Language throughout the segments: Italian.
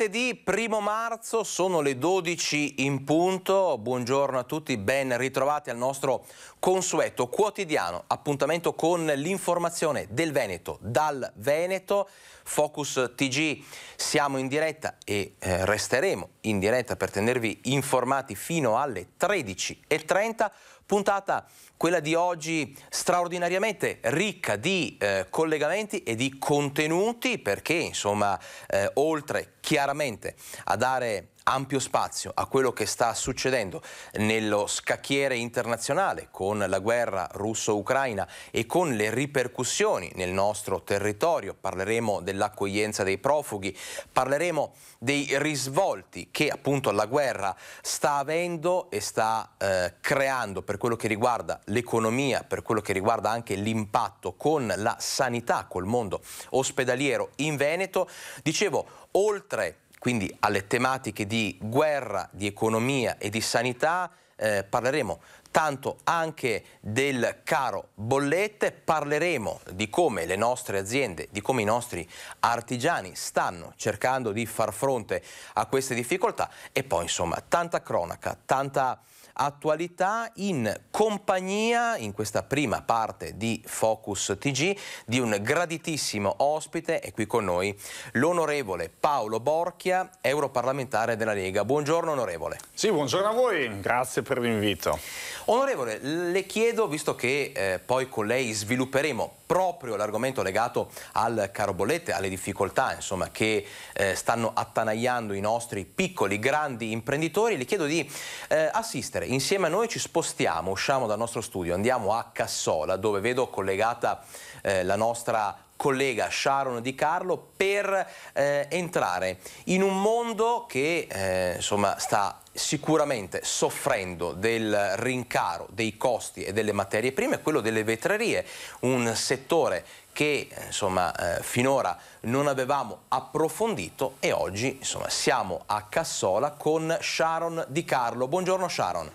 Martedì 1 marzo sono le 12 in punto, buongiorno a tutti, ben ritrovati al nostro consueto quotidiano appuntamento con l'informazione del Veneto, dal Veneto, Focus TG, siamo in diretta e eh, resteremo in diretta per tenervi informati fino alle 13.30, puntata quella di oggi straordinariamente ricca di eh, collegamenti e di contenuti perché insomma eh, oltre chiaramente a dare ampio spazio a quello che sta succedendo nello scacchiere internazionale con la guerra russo-ucraina e con le ripercussioni nel nostro territorio. Parleremo dell'accoglienza dei profughi, parleremo dei risvolti che appunto la guerra sta avendo e sta eh, creando per quello che riguarda l'economia, per quello che riguarda anche l'impatto con la sanità, col mondo ospedaliero in Veneto. Dicevo, oltre quindi alle tematiche di guerra, di economia e di sanità eh, parleremo tanto anche del caro bollette, parleremo di come le nostre aziende, di come i nostri artigiani stanno cercando di far fronte a queste difficoltà e poi insomma tanta cronaca, tanta attualità in compagnia, in questa prima parte di Focus TG, di un graditissimo ospite, è qui con noi l'onorevole Paolo Borchia, europarlamentare della Lega. Buongiorno onorevole. Sì, buongiorno a voi, grazie per l'invito. Onorevole, le chiedo, visto che eh, poi con lei svilupperemo proprio l'argomento legato al caro bollette, alle difficoltà insomma, che eh, stanno attanagliando i nostri piccoli, grandi imprenditori, le chiedo di eh, assistere. Insieme a noi ci spostiamo, usciamo dal nostro studio, andiamo a Cassola dove vedo collegata eh, la nostra collega Sharon Di Carlo per eh, entrare in un mondo che eh, insomma, sta sicuramente soffrendo del rincaro dei costi e delle materie prime, quello delle vetrerie, un settore che insomma, eh, finora non avevamo approfondito e oggi insomma, siamo a Cassola con Sharon Di Carlo. Buongiorno Sharon.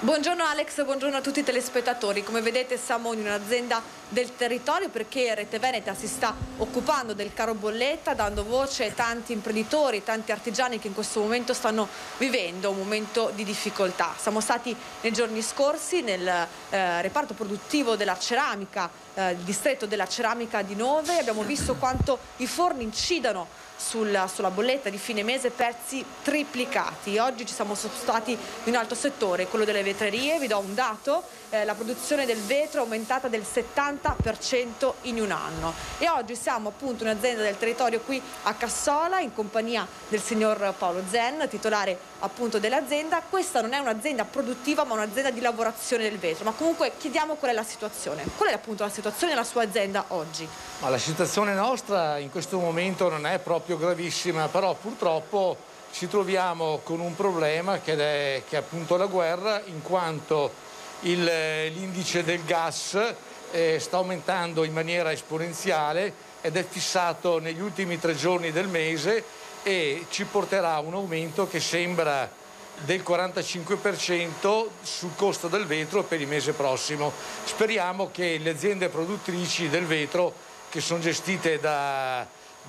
Buongiorno Alex, buongiorno a tutti i telespettatori. Come vedete siamo in un'azienda del territorio perché Rete Veneta si sta occupando del caro bolletta, dando voce a tanti imprenditori, tanti artigiani che in questo momento stanno vivendo un momento di difficoltà. Siamo stati nei giorni scorsi nel eh, reparto produttivo della ceramica, eh, distretto della ceramica di Nove, abbiamo visto quanto i forni incidano sulla, sulla, bolletta di fine mese prezzi triplicati. Oggi ci siamo spostati in un altro settore, quello delle vetrerie. Vi do un dato, eh, la produzione del vetro è aumentata del 70% in un anno. E oggi siamo appunto un'azienda del territorio qui a Cassola in compagnia del signor Paolo Zen, titolare appunto dell'azienda. Questa non è un'azienda produttiva ma un'azienda di lavorazione del vetro. Ma comunque chiediamo qual è la situazione. Qual è appunto la situazione della sua azienda oggi? Ma la situazione nostra in questo momento non è proprio proprio gravissima, però purtroppo ci troviamo con un problema che è, che è appunto la guerra, in quanto il, l'indice del gas eh, sta aumentando in maniera esponenziale ed è fissato negli ultimi tre giorni del mese e ci porterà un aumento che sembra del 45% sul costo del vetro per il mese prossimo. Speriamo che le aziende produttrici del vetro che sono gestite da,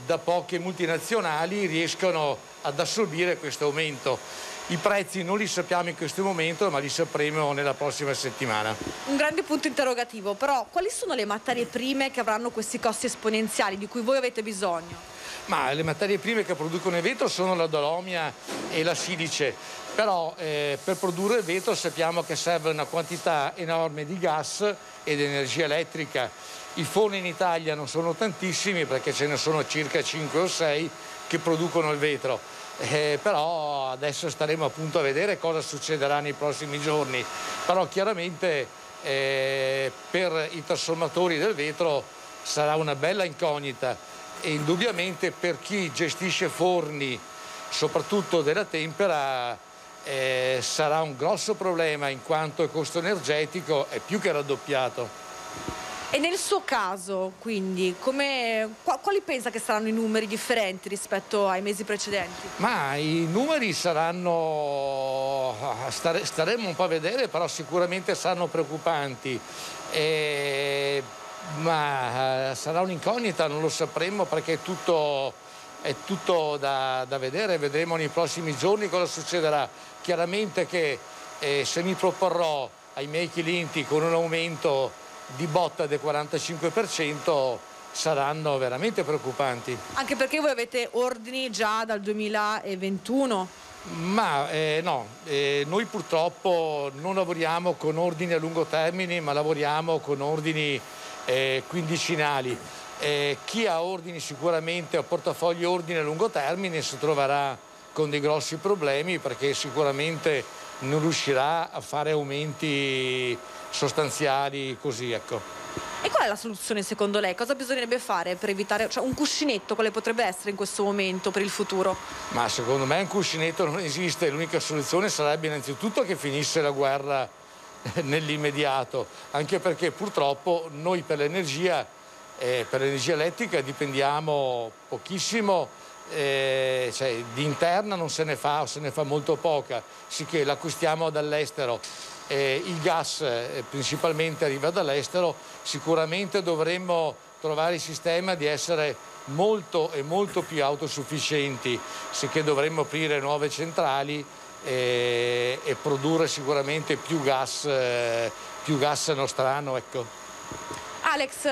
da poche multinazionali riescono ad assorbire questo aumento. I prezzi non li sappiamo in questo momento, ma li sapremo nella prossima settimana. Un grande punto interrogativo, però quali sono le materie prime che avranno questi costi esponenziali di cui voi avete bisogno? Ma le materie prime che producono il vetro sono la dolomia e la silice, però eh, per produrre il vetro sappiamo che serve una quantità enorme di gas ed energia elettrica i forni in Italia non sono tantissimi perché ce ne sono circa 5 o 6 che producono il vetro. Eh, però adesso staremo appunto a vedere cosa succederà nei prossimi giorni. Però chiaramente eh, per i trasformatori del vetro sarà una bella incognita e indubbiamente per chi gestisce forni, soprattutto della tempera, eh, sarà un grosso problema in quanto il costo energetico è più che raddoppiato. E nel suo caso, quindi, come, quali pensa che saranno i numeri differenti rispetto ai mesi precedenti? Ma i numeri saranno, stare, staremo un po' a vedere, però sicuramente saranno preoccupanti. E, ma sarà un'incognita, non lo sapremo perché è tutto, è tutto da, da vedere, vedremo nei prossimi giorni cosa succederà. Chiaramente che eh, se mi proporrò ai miei clienti con un aumento di botta del 45% saranno veramente preoccupanti. Anche perché voi avete ordini già dal 2021? Ma eh, no, eh, noi purtroppo non lavoriamo con ordini a lungo termine, ma lavoriamo con ordini eh, quindicinali. Eh, chi ha ordini sicuramente o portafogli ordini a lungo termine si troverà con dei grossi problemi perché sicuramente non riuscirà a fare aumenti sostanziali così, ecco. E qual è la soluzione secondo lei? Cosa bisognerebbe fare per evitare cioè, un cuscinetto? Quale potrebbe essere in questo momento per il futuro? Ma secondo me un cuscinetto non esiste, l'unica soluzione sarebbe innanzitutto che finisse la guerra nell'immediato, anche perché purtroppo noi per l'energia, eh, per l'energia elettrica dipendiamo pochissimo eh, cioè, di interna non se ne fa o se ne fa molto poca, sicché l'acquistiamo dall'estero. Eh, il gas eh, principalmente arriva dall'estero, sicuramente dovremmo trovare il sistema di essere molto e molto più autosufficienti, sicché dovremmo aprire nuove centrali e, eh, e produrre sicuramente più gas, eh, più gas nostrano. Ecco. Alex,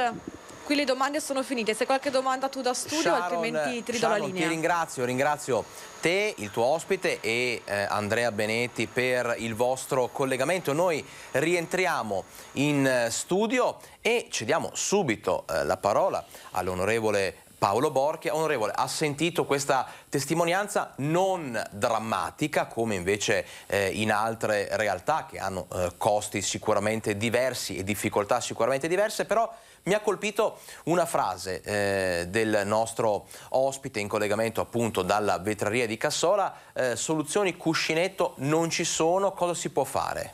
qui le domande sono finite. Se qualche domanda tu da studio, Sharon, altrimenti ti ridò la linea. Ti ringrazio, ringrazio te, il tuo ospite e eh, Andrea Benetti per il vostro collegamento. Noi rientriamo in eh, studio e cediamo subito eh, la parola all'onorevole Paolo Borchia, onorevole, ha sentito questa testimonianza non drammatica come invece eh, in altre realtà che hanno eh, costi sicuramente diversi e difficoltà sicuramente diverse, però mi ha colpito una frase eh, del nostro ospite in collegamento appunto dalla vetreria di Cassola, eh, soluzioni cuscinetto non ci sono, cosa si può fare?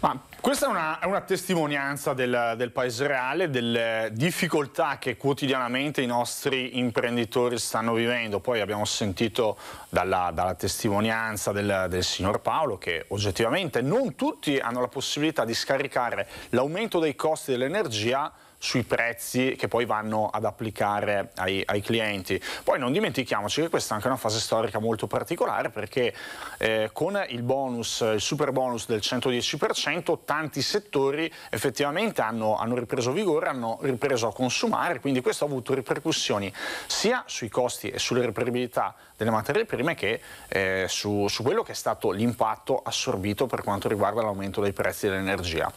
Ma questa è una, è una testimonianza del, del, paese reale, delle difficoltà che quotidianamente i nostri imprenditori stanno vivendo. Poi abbiamo sentito dalla, dalla testimonianza del, del, signor Paolo che oggettivamente non tutti hanno la possibilità di scaricare l'aumento dei costi dell'energia sui prezzi che poi vanno ad applicare ai, ai clienti. Poi non dimentichiamoci che questa è anche una fase storica molto particolare perché eh, con il bonus, il super bonus del 110%, tanti settori effettivamente hanno, hanno ripreso vigore, hanno ripreso a consumare, quindi questo ha avuto ripercussioni sia sui costi e sulle reperibilità delle materie prime che eh, su, su quello che è stato l'impatto assorbito per quanto riguarda l'aumento dei prezzi dell'energia.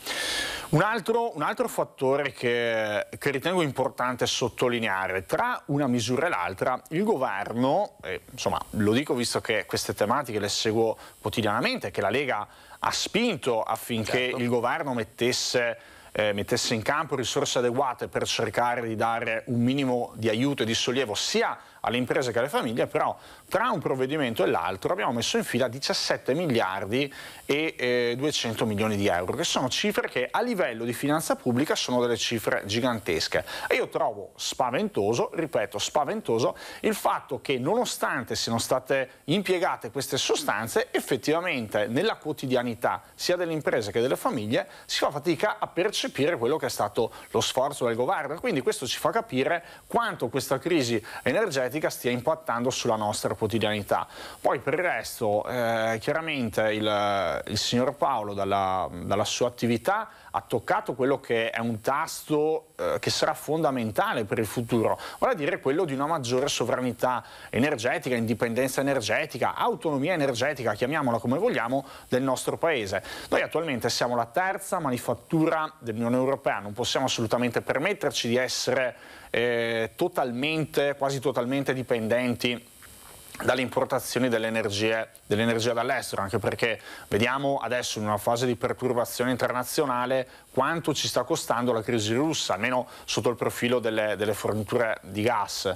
Un altro, un altro fattore che eh, che ritengo importante sottolineare. Tra una misura e l'altra il governo, eh, insomma lo dico visto che queste tematiche le seguo quotidianamente, che la Lega ha spinto affinché certo. il governo mettesse eh, mettesse in campo risorse adeguate per cercare di dare un minimo di aiuto e di sollievo sia alle imprese che alle famiglie, però tra un provvedimento e l'altro abbiamo messo in fila 17 miliardi e eh, 200 milioni di euro, che sono cifre che a livello di finanza pubblica sono delle cifre gigantesche. E io trovo spaventoso, ripeto, spaventoso il fatto che nonostante siano state impiegate queste sostanze, effettivamente nella quotidianità sia delle imprese che delle famiglie si fa fatica a percepire quello che è stato lo sforzo del governo. Quindi questo ci fa capire quanto questa crisi energetica stia impattando sulla nostra quotidianità. Poi per il resto, eh, chiaramente il, il, signor Paolo dalla, dalla, sua attività ha toccato quello che è un tasto eh, che sarà fondamentale per il futuro, vale a dire quello di una maggiore sovranità energetica, indipendenza energetica, autonomia energetica, chiamiamola come vogliamo, del nostro paese. Noi attualmente siamo la terza manifattura dell'Unione Europea, non possiamo assolutamente permetterci di essere eh, totalmente, quasi totalmente dipendenti dalle dall'importazione dell'energia dall'estero, anche perché vediamo adesso in una fase di perturbazione internazionale quanto ci sta costando la crisi russa, almeno sotto il profilo delle, delle forniture di gas.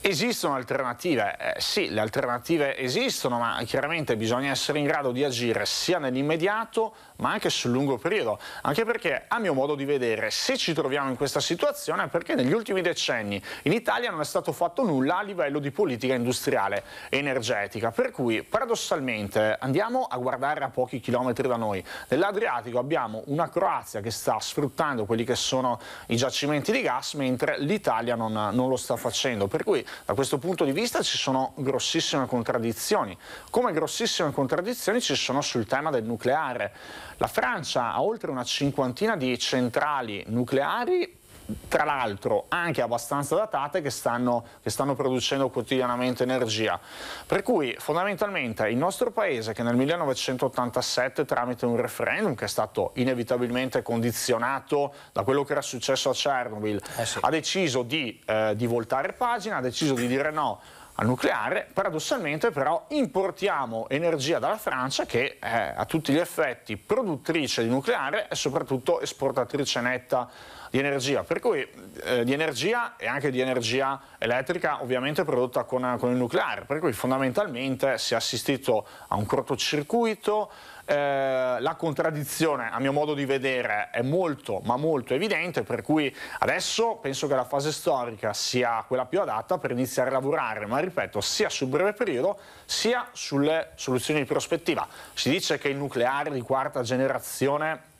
Esistono alternative? Eh, sì, le alternative esistono, ma chiaramente bisogna essere in grado di agire sia nell'immediato ma anche sul lungo periodo, anche perché a mio modo di vedere se ci troviamo in questa situazione è perché negli ultimi decenni in Italia non è stato fatto nulla a livello di politica industriale e energetica, per cui paradossalmente andiamo a guardare a pochi chilometri da noi, nell'Adriatico abbiamo una Croazia che sta sfruttando quelli che sono i giacimenti di gas, mentre l'Italia non, non lo sta facendo. Per cui da questo punto di vista ci sono grossissime contraddizioni, come grossissime contraddizioni ci sono sul tema del nucleare. La Francia ha oltre una cinquantina di centrali nucleari tra l'altro anche abbastanza datate che stanno, che stanno, producendo quotidianamente energia. Per cui fondamentalmente il nostro paese che nel 1987 tramite un referendum che è stato inevitabilmente condizionato da quello che era successo a Chernobyl eh sì. ha deciso di, eh, di voltare pagina, ha deciso di dire no al nucleare, paradossalmente però importiamo energia dalla Francia che è a tutti gli effetti produttrice di nucleare e soprattutto esportatrice netta di energia, per cui eh, di energia e anche di energia elettrica ovviamente prodotta con, con il nucleare, per cui fondamentalmente si è assistito a un cortocircuito, eh, la contraddizione a mio modo di vedere è molto ma molto evidente per cui adesso penso che la fase storica sia quella più adatta per iniziare a lavorare ma ripeto sia sul breve periodo sia sulle soluzioni di prospettiva si dice che il nucleare di quarta generazione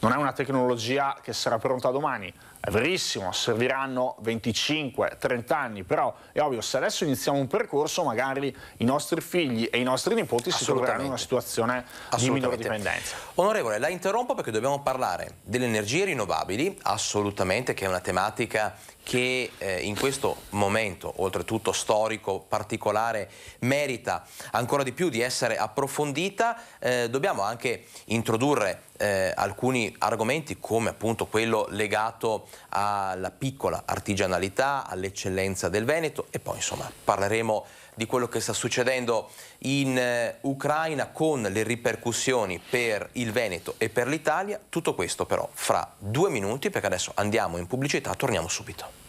non è una tecnologia che sarà pronta domani, è verissimo, serviranno 25-30 anni, però è ovvio, se adesso iniziamo un percorso magari i nostri figli e i nostri nipoti si troveranno in una situazione di minore dipendenza. Onorevole, la interrompo perché dobbiamo parlare delle energie rinnovabili, assolutamente, che è una tematica che eh, in questo momento, oltretutto storico, particolare, merita ancora di più di essere approfondita, eh, dobbiamo anche introdurre eh, alcuni argomenti come appunto quello legato alla piccola artigianalità, all'eccellenza del Veneto e poi insomma parleremo di quello che sta succedendo in eh, Ucraina con le ripercussioni per il Veneto e per l'Italia. Tutto questo però fra due minuti perché adesso andiamo in pubblicità, torniamo subito.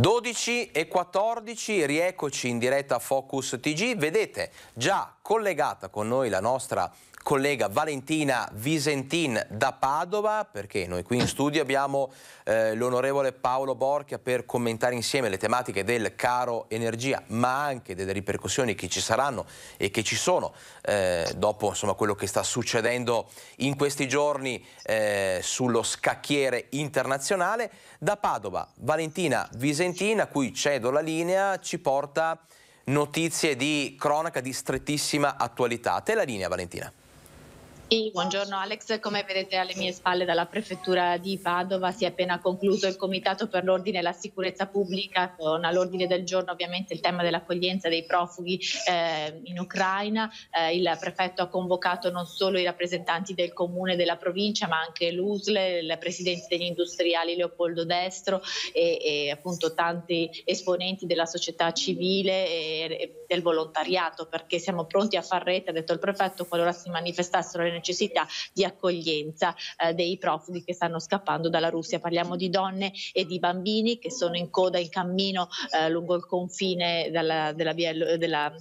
12 e 14, rieccoci in diretta a Focus TG. Vedete già collegata con noi la nostra collega Valentina Visentin da Padova, perché noi qui in studio abbiamo eh, l'onorevole Paolo Borchia per commentare insieme le tematiche del caro energia, ma anche delle ripercussioni che ci saranno e che ci sono eh, dopo insomma, quello che sta succedendo in questi giorni eh, sullo scacchiere internazionale. Da Padova, Valentina Visentin, a cui cedo la linea, ci porta notizie di cronaca di strettissima attualità. A te la linea, Valentina. Sì, buongiorno Alex, come vedete alle mie spalle dalla prefettura di Padova si è appena concluso il Comitato per l'Ordine e la Sicurezza Pubblica, con all'ordine del giorno ovviamente il tema dell'accoglienza dei profughi eh, in Ucraina, eh, il prefetto ha convocato non solo i rappresentanti del comune e della provincia ma anche l'USLE, il presidente degli industriali Leopoldo Destro e, e appunto tanti esponenti della società civile e, e del volontariato perché siamo pronti a far rete, ha detto il prefetto, qualora si manifestassero le necessità di accoglienza eh, dei profughi che stanno scappando dalla Russia. Parliamo di donne e di bambini che sono in coda in cammino eh, lungo il confine della, della, della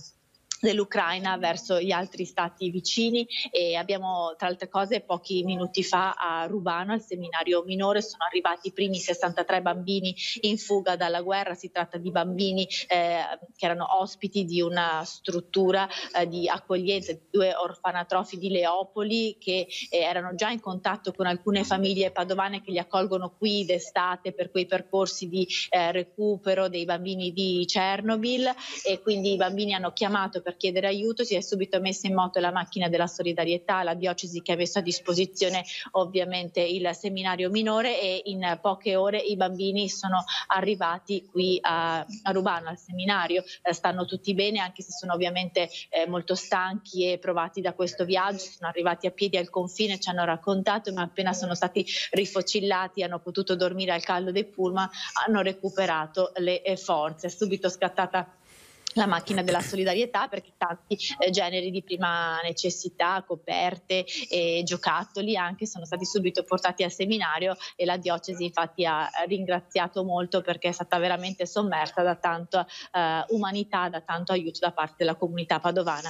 dell'Ucraina verso gli altri stati vicini e abbiamo tra altre cose pochi minuti fa a Rubano al seminario minore sono arrivati i primi 63 bambini in fuga dalla guerra, si tratta di bambini eh, che erano ospiti di una struttura eh, di accoglienza di due orfanatrofi di Leopoli che eh, erano già in contatto con alcune famiglie padovane che li accolgono qui d'estate per quei percorsi di eh, recupero dei bambini di Chernobyl e quindi i bambini hanno chiamato per chiedere aiuto si è subito messa in moto la macchina della solidarietà, la diocesi che ha messo a disposizione ovviamente il seminario minore e in poche ore i bambini sono arrivati qui a, a Rubano al seminario, eh, stanno tutti bene anche se sono ovviamente eh, molto stanchi e provati da questo viaggio, sono arrivati a piedi al confine, ci hanno raccontato, ma appena sono stati rifocillati hanno potuto dormire al caldo dei pullman, hanno recuperato le eh, forze. È subito scattata la macchina della solidarietà perché tanti eh, generi di prima necessità, coperte e giocattoli anche sono stati subito portati al seminario e la diocesi infatti ha ringraziato molto perché è stata veramente sommersa da tanta eh, umanità, da tanto aiuto da parte della comunità padovana.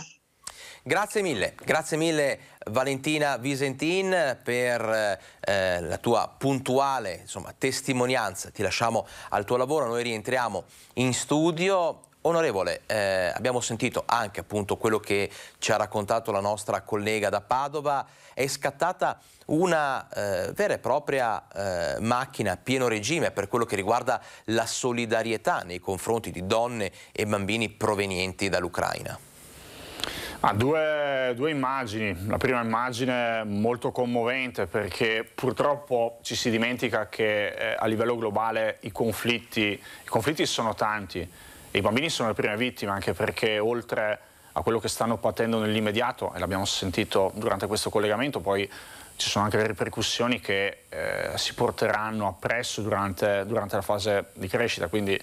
Grazie mille, grazie mille Valentina Visentin per eh, la tua puntuale insomma, testimonianza. Ti lasciamo al tuo lavoro, noi rientriamo in studio. Onorevole, eh, abbiamo sentito anche appunto quello che ci ha raccontato la nostra collega da Padova, è scattata una eh, vera e propria eh, macchina a pieno regime per quello che riguarda la solidarietà nei confronti di donne e bambini provenienti dall'Ucraina. Ah, due, due, immagini, la prima immagine molto commovente perché purtroppo ci si dimentica che eh, a livello globale i conflitti, i conflitti sono tanti, i bambini sono le prime vittime anche perché oltre a quello che stanno patendo nell'immediato, e l'abbiamo sentito durante questo collegamento, poi ci sono anche le ripercussioni che eh, si porteranno appresso durante, durante, la fase di crescita, quindi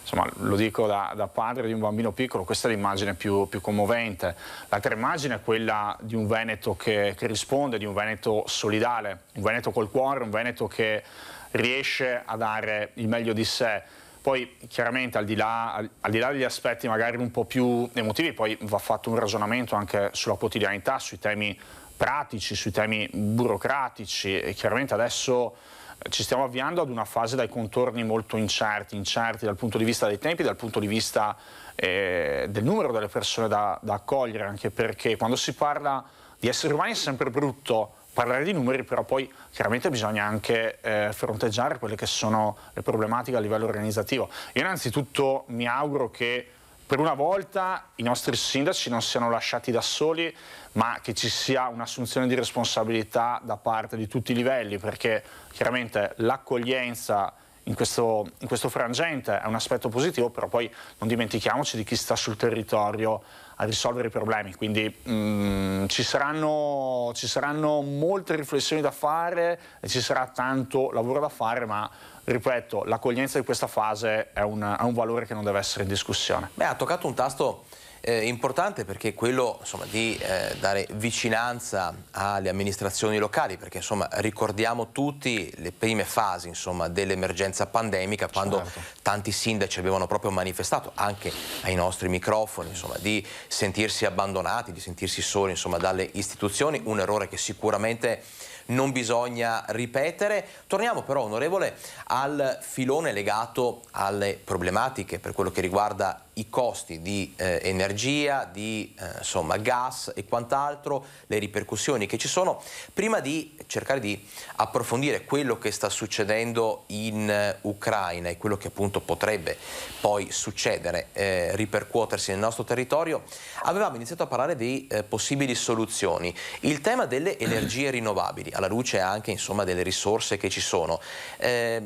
insomma, lo dico da, da, padre di un bambino piccolo, questa è l'immagine più, più, commovente. L'altra immagine è quella di un Veneto che, che risponde, di un Veneto solidale, un Veneto col cuore, un Veneto che riesce a dare il meglio di sé poi chiaramente al di, là, al, di là degli aspetti magari un po' più emotivi, poi va fatto un ragionamento anche sulla quotidianità, sui temi pratici, sui temi burocratici e chiaramente adesso eh, ci stiamo avviando ad una fase dai contorni molto incerti, incerti dal punto di vista dei tempi, dal punto di vista eh, del numero delle persone da, da accogliere, anche perché quando si parla di esseri umani è sempre brutto parlare di numeri, però poi chiaramente bisogna anche eh, fronteggiare quelle che sono le problematiche a livello organizzativo. Io innanzitutto mi auguro che per una volta i nostri sindaci non siano lasciati da soli, ma che ci sia un'assunzione di responsabilità da parte di tutti i livelli, perché chiaramente l'accoglienza in questo, in questo frangente è un aspetto positivo, però poi non dimentichiamoci di chi sta sul territorio a risolvere i problemi, quindi mh, mm, ci, saranno, ci, saranno, molte riflessioni da fare e ci sarà tanto lavoro da fare, ma ripeto, l'accoglienza di questa fase è, una, è un valore che non deve essere in discussione. Beh, ha toccato un tasto eh, importante perché quello insomma, di eh, dare vicinanza alle amministrazioni locali, perché insomma, ricordiamo tutti le prime fasi dell'emergenza pandemica, quando certo. tanti sindaci avevano proprio manifestato, anche ai nostri microfoni, insomma, di sentirsi abbandonati, di sentirsi soli dalle istituzioni, un errore che sicuramente non bisogna ripetere. Torniamo però, onorevole, al filone legato alle problematiche per quello che riguarda i costi di eh, energia, di eh, insomma, gas e quant'altro, le ripercussioni che ci sono, prima di cercare di approfondire quello che sta succedendo in uh, Ucraina e quello che appunto potrebbe poi succedere, eh, ripercuotersi nel nostro territorio, avevamo iniziato a parlare di eh, possibili soluzioni. Il tema delle energie rinnovabili, alla luce anche insomma, delle risorse che ci sono, eh,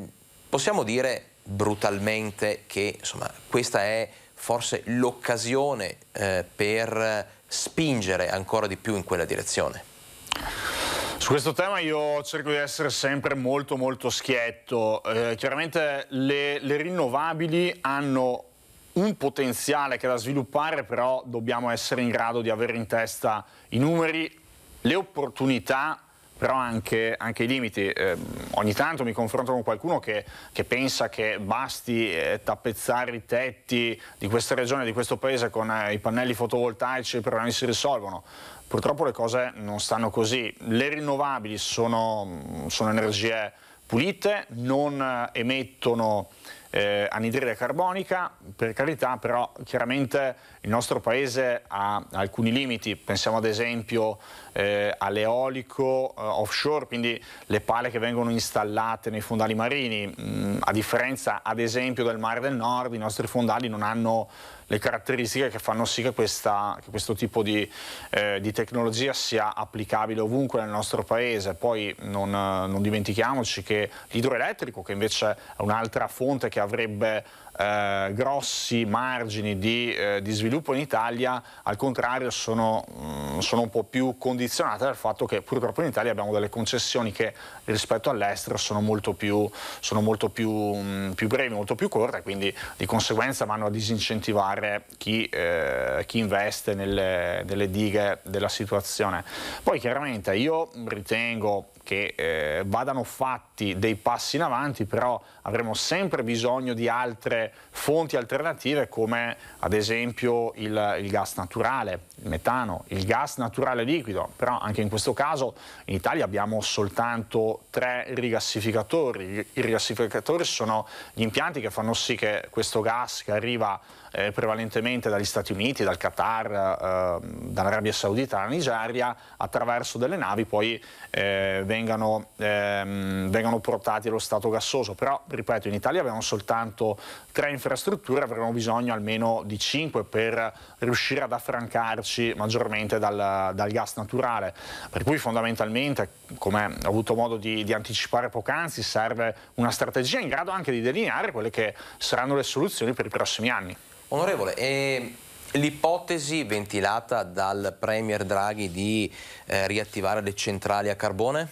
possiamo dire brutalmente che insomma, questa è forse l'occasione eh, per spingere ancora di più in quella direzione? Su questo tema io cerco di essere sempre molto molto schietto. Eh, chiaramente le, le rinnovabili hanno un potenziale che da sviluppare, però dobbiamo essere in grado di avere in testa i numeri, le opportunità però anche, anche i limiti. Eh, ogni tanto mi confronto con qualcuno che, che pensa che basti eh, tappezzare i tetti di questa regione, di questo paese con eh, i pannelli fotovoltaici e i problemi si risolvono. Purtroppo le cose non stanno così. Le rinnovabili sono, sono energie pulite, non eh, emettono eh, anidride carbonica, per carità, però chiaramente il nostro paese ha alcuni limiti, pensiamo ad esempio eh, all'eolico eh, offshore, quindi le pale che vengono installate nei fondali marini, mm, a differenza ad esempio del mare del nord, i nostri fondali non hanno le caratteristiche che fanno sì che, questa, che questo tipo di, eh, di, tecnologia sia applicabile ovunque nel nostro paese. Poi non, non dimentichiamoci che l'idroelettrico, che invece è un'altra fonte che avrebbe eh, grossi margini di, eh, di, sviluppo in Italia, al contrario sono, mh, mm, sono, un po' più condizionate dal fatto che purtroppo in Italia abbiamo delle concessioni che rispetto all'estero sono molto, più, sono molto più, mh, mm, più, brevi, molto più corte, quindi di conseguenza vanno a disincentivare chi, eh, chi investe nelle, nelle dighe della situazione. Poi chiaramente io ritengo che eh, vadano fatti dei passi in avanti, però avremo sempre bisogno di altre fonti alternative come ad esempio il, il, gas naturale, il metano, il gas naturale liquido, però anche in questo caso in Italia abbiamo soltanto tre rigassificatori, i rigassificatori sono gli impianti che fanno sì che questo gas che arriva eh, prevalentemente dagli Stati Uniti, dal Qatar, eh, dall'Arabia Saudita, dalla Nigeria, attraverso delle navi poi eh, vengano, ehm, vengano, portati allo stato gassoso. Però, ripeto, in Italia abbiamo soltanto tre infrastrutture, avremo bisogno almeno di cinque per riuscire ad affrancarci maggiormente dal, dal gas naturale. Per cui fondamentalmente, come ho avuto modo di, di anticipare poc'anzi, serve una strategia in grado anche di delineare quelle che saranno le soluzioni per i prossimi anni. Onorevole, eh, l'ipotesi ventilata dal Premier Draghi di eh, riattivare le centrali a carbone?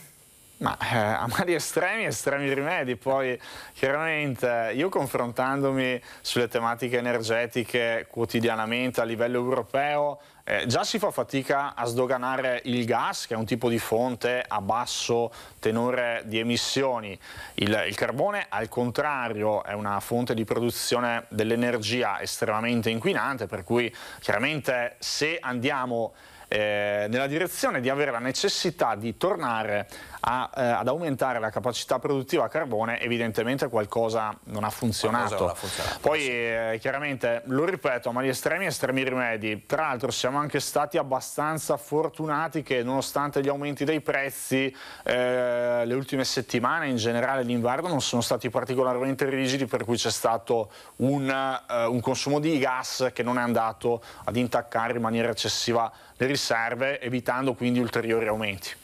Ma eh, a mali estremi, estremi rimedi. Poi chiaramente io confrontandomi sulle tematiche energetiche quotidianamente a livello europeo, eh, già si fa fatica a sdoganare il gas, che è un tipo di fonte a basso tenore di emissioni. Il, il carbone, al contrario, è una fonte di produzione dell'energia estremamente inquinante, per cui chiaramente se andiamo eh, nella direzione di avere la necessità di tornare a, eh, ad aumentare la capacità produttiva a carbone, evidentemente qualcosa non ha funzionato. Non ha funzionato. Poi eh, chiaramente, lo ripeto, ma gli estremi e estremi rimedi. Tra l'altro siamo anche stati abbastanza fortunati che nonostante gli aumenti dei prezzi, eh, le ultime settimane in generale l'inverno non sono stati particolarmente rigidi, per cui c'è stato un, eh, un consumo di gas che non è andato ad intaccare in maniera eccessiva le riserve, evitando quindi ulteriori aumenti.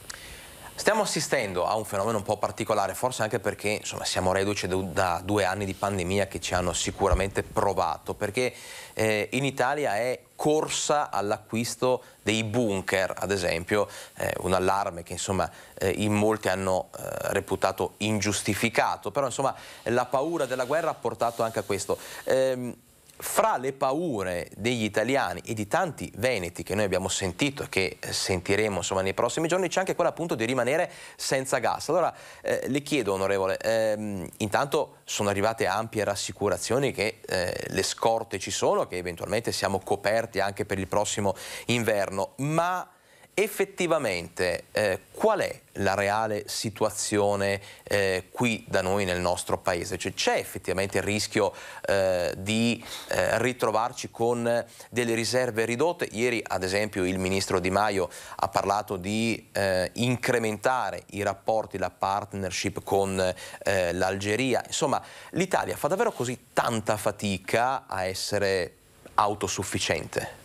Stiamo assistendo a un fenomeno un po' particolare, forse anche perché insomma, siamo reduci da due anni di pandemia che ci hanno sicuramente provato, perché eh, in Italia è corsa all'acquisto dei bunker, ad esempio, eh, un allarme che insomma eh, in molti hanno eh, reputato ingiustificato, però insomma la paura della guerra ha portato anche a questo. Ehm, fra le paure degli italiani e di tanti veneti che noi abbiamo sentito e che eh, sentiremo insomma, nei prossimi giorni c'è anche quella appunto di rimanere senza gas. Allora eh, le chiedo onorevole, ehm, intanto sono arrivate ampie rassicurazioni che eh, le scorte ci sono, che eventualmente siamo coperti anche per il prossimo inverno, ma effettivamente eh, qual è la reale situazione eh, qui da noi nel nostro paese? Cioè, c'è effettivamente il rischio eh, di eh, ritrovarci con delle riserve ridotte? Ieri ad esempio il ministro Di Maio ha parlato di eh, incrementare i rapporti, la partnership con eh, l'Algeria. Insomma l'Italia fa davvero così tanta fatica a essere autosufficiente?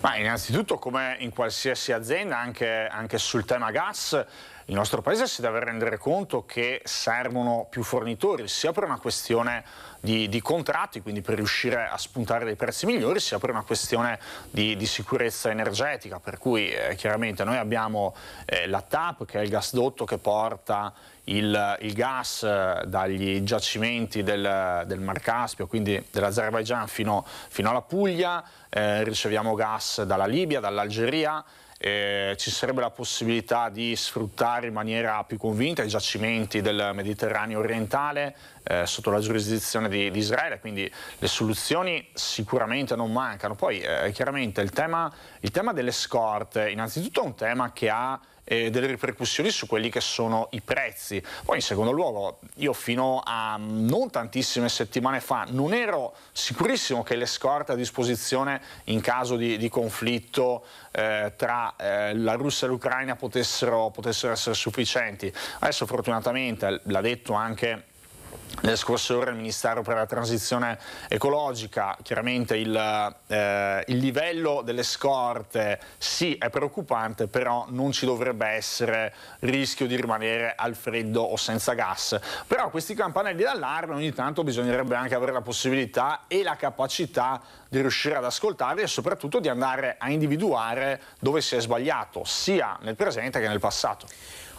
Ma innanzitutto come in qualsiasi azienda anche, anche sul tema gas il nostro paese si deve rendere conto che servono più fornitori, sia per una questione di, di contratti, quindi per riuscire a spuntare dei prezzi migliori, sia per una questione di, di sicurezza energetica, per cui eh, chiaramente noi abbiamo eh, la TAP, che è il gasdotto che porta il, il, gas eh, dagli giacimenti del, del Mar Caspio, quindi dell'Azerbaigian fino, fino, alla Puglia, eh, riceviamo gas dalla Libia, dall'Algeria, eh, ci sarebbe la possibilità di sfruttare in maniera più convinta i giacimenti del Mediterraneo orientale eh, sotto la giurisdizione di, di, Israele, quindi le soluzioni sicuramente non mancano. Poi eh, chiaramente il tema, il tema delle scorte innanzitutto è un tema che ha eh, delle ripercussioni su quelli che sono i prezzi. Poi in secondo luogo io fino a non tantissime settimane fa non ero sicurissimo che le scorte a disposizione in caso di, di conflitto eh, tra eh, la Russia e l'Ucraina potessero, potessero essere sufficienti. Adesso fortunatamente, l'ha detto anche nelle scorse ore il Ministero per la Transizione Ecologica, chiaramente il, eh, il, livello delle scorte sì è preoccupante, però non ci dovrebbe essere rischio di rimanere al freddo o senza gas. Però questi campanelli d'allarme ogni tanto bisognerebbe anche avere la possibilità e la capacità di riuscire ad ascoltarli e soprattutto di andare a individuare dove si è sbagliato, sia nel presente che nel passato.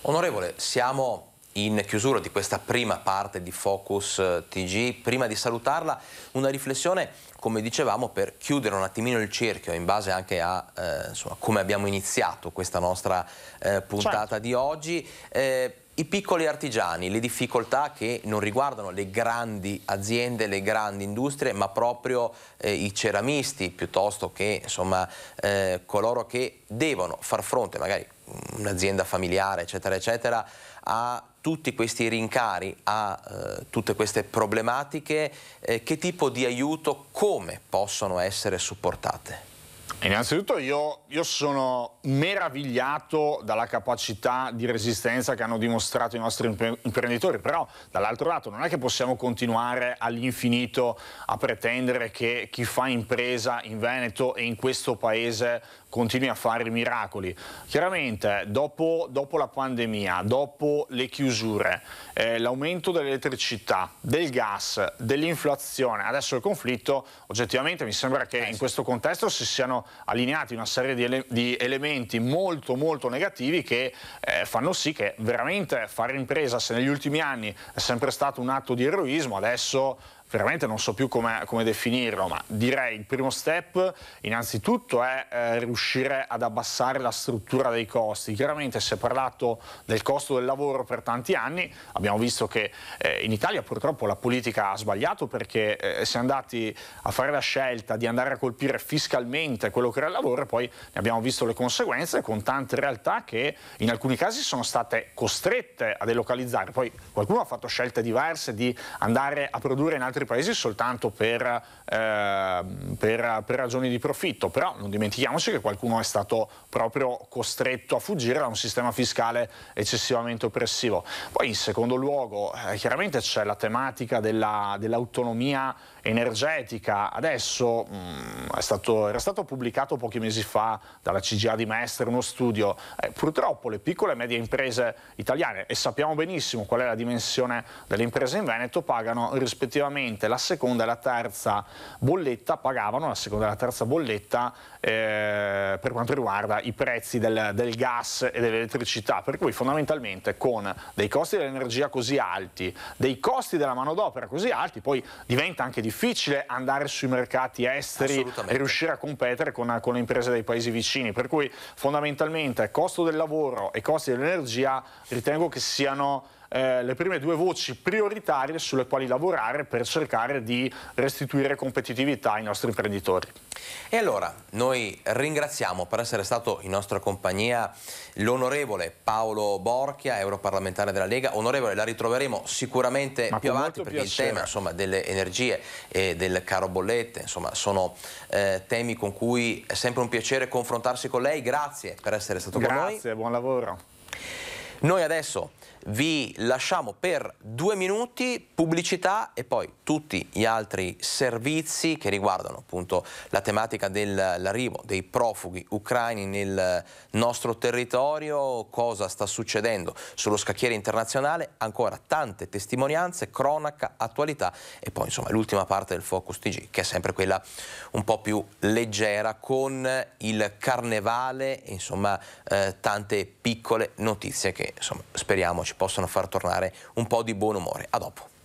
Onorevole, siamo in chiusura di questa prima parte di Focus eh, TG. Prima di salutarla, una riflessione, come dicevamo, per chiudere un attimino il cerchio in base anche a eh, insomma, come abbiamo iniziato questa nostra eh, puntata certo. di oggi. Eh, i piccoli artigiani, le difficoltà che non riguardano le grandi aziende, le grandi industrie, ma proprio eh, i ceramisti piuttosto che insomma, eh, coloro che devono far fronte, magari un'azienda familiare, eccetera, eccetera, a tutti questi rincari, a eh, tutte queste problematiche, eh, che tipo di aiuto, come possono essere supportate? Innanzitutto io, io, sono meravigliato dalla capacità di resistenza che hanno dimostrato i nostri imprenditori, però dall'altro lato non è che possiamo continuare all'infinito a pretendere che chi fa impresa in Veneto e in questo paese continui a fare miracoli. Chiaramente dopo, dopo la pandemia, dopo le chiusure, eh, l'aumento dell'elettricità, del gas, dell'inflazione, adesso il conflitto, oggettivamente mi sembra che in questo contesto si siano allineati una serie di, ele di elementi molto molto negativi che eh, fanno sì che veramente fare impresa se negli ultimi anni è sempre stato un atto di eroismo, adesso veramente non so più come, come, definirlo, ma direi il primo step innanzitutto è eh, riuscire ad abbassare la struttura dei costi. Chiaramente si è parlato del costo del lavoro per tanti anni, abbiamo visto che eh, in Italia purtroppo la politica ha sbagliato perché eh, si è andati a fare la scelta di andare a colpire fiscalmente quello che era il lavoro e poi ne abbiamo visto le conseguenze con tante realtà che in alcuni casi sono state costrette a delocalizzare. Poi qualcuno ha fatto scelte diverse di andare a produrre in altri altri paesi soltanto per, eh, per, per ragioni di profitto, però non dimentichiamoci che qualcuno è stato proprio costretto a fuggire da un sistema fiscale eccessivamente oppressivo. Poi in secondo luogo eh, chiaramente c'è la tematica dell'autonomia energetica. Adesso mh, mm, stato, era stato pubblicato pochi mesi fa dalla CGA di Mestre uno studio, eh, purtroppo le piccole e medie imprese italiane, e sappiamo benissimo qual è la dimensione delle imprese in Veneto, pagano rispettivamente la seconda e la terza bolletta, pagavano la seconda e la terza bolletta eh, per quanto riguarda i prezzi del, del gas e dell'elettricità, per cui fondamentalmente con dei costi dell'energia così alti, dei costi della manodopera così alti, poi diventa anche difficile difficile andare sui mercati esteri e riuscire a competere con, con, le imprese dei paesi vicini. Per cui fondamentalmente costo del lavoro e costi dell'energia ritengo che siano eh, le prime due voci prioritarie sulle quali lavorare per cercare di restituire competitività ai nostri imprenditori. E allora noi ringraziamo per essere stato in nostra compagnia l'onorevole Paolo Borchia, europarlamentare della Lega. Onorevole, la ritroveremo sicuramente Ma più avanti perché piacere. il tema insomma, delle energie e del caro bollette insomma, sono eh, temi con cui è sempre un piacere confrontarsi con lei. Grazie per essere stato Grazie, con noi. Grazie, buon lavoro. Noi adesso vi lasciamo per due minuti pubblicità e poi tutti gli altri servizi che riguardano appunto la tematica dell'arrivo dei profughi ucraini nel nostro territorio, cosa sta succedendo sullo scacchiere internazionale, ancora tante testimonianze, cronaca, attualità e poi insomma l'ultima parte del Focus TG che è sempre quella un po' più leggera con il carnevale, insomma eh, tante piccole notizie che insomma speriamo ci possono far tornare un po' di buon umore. A dopo.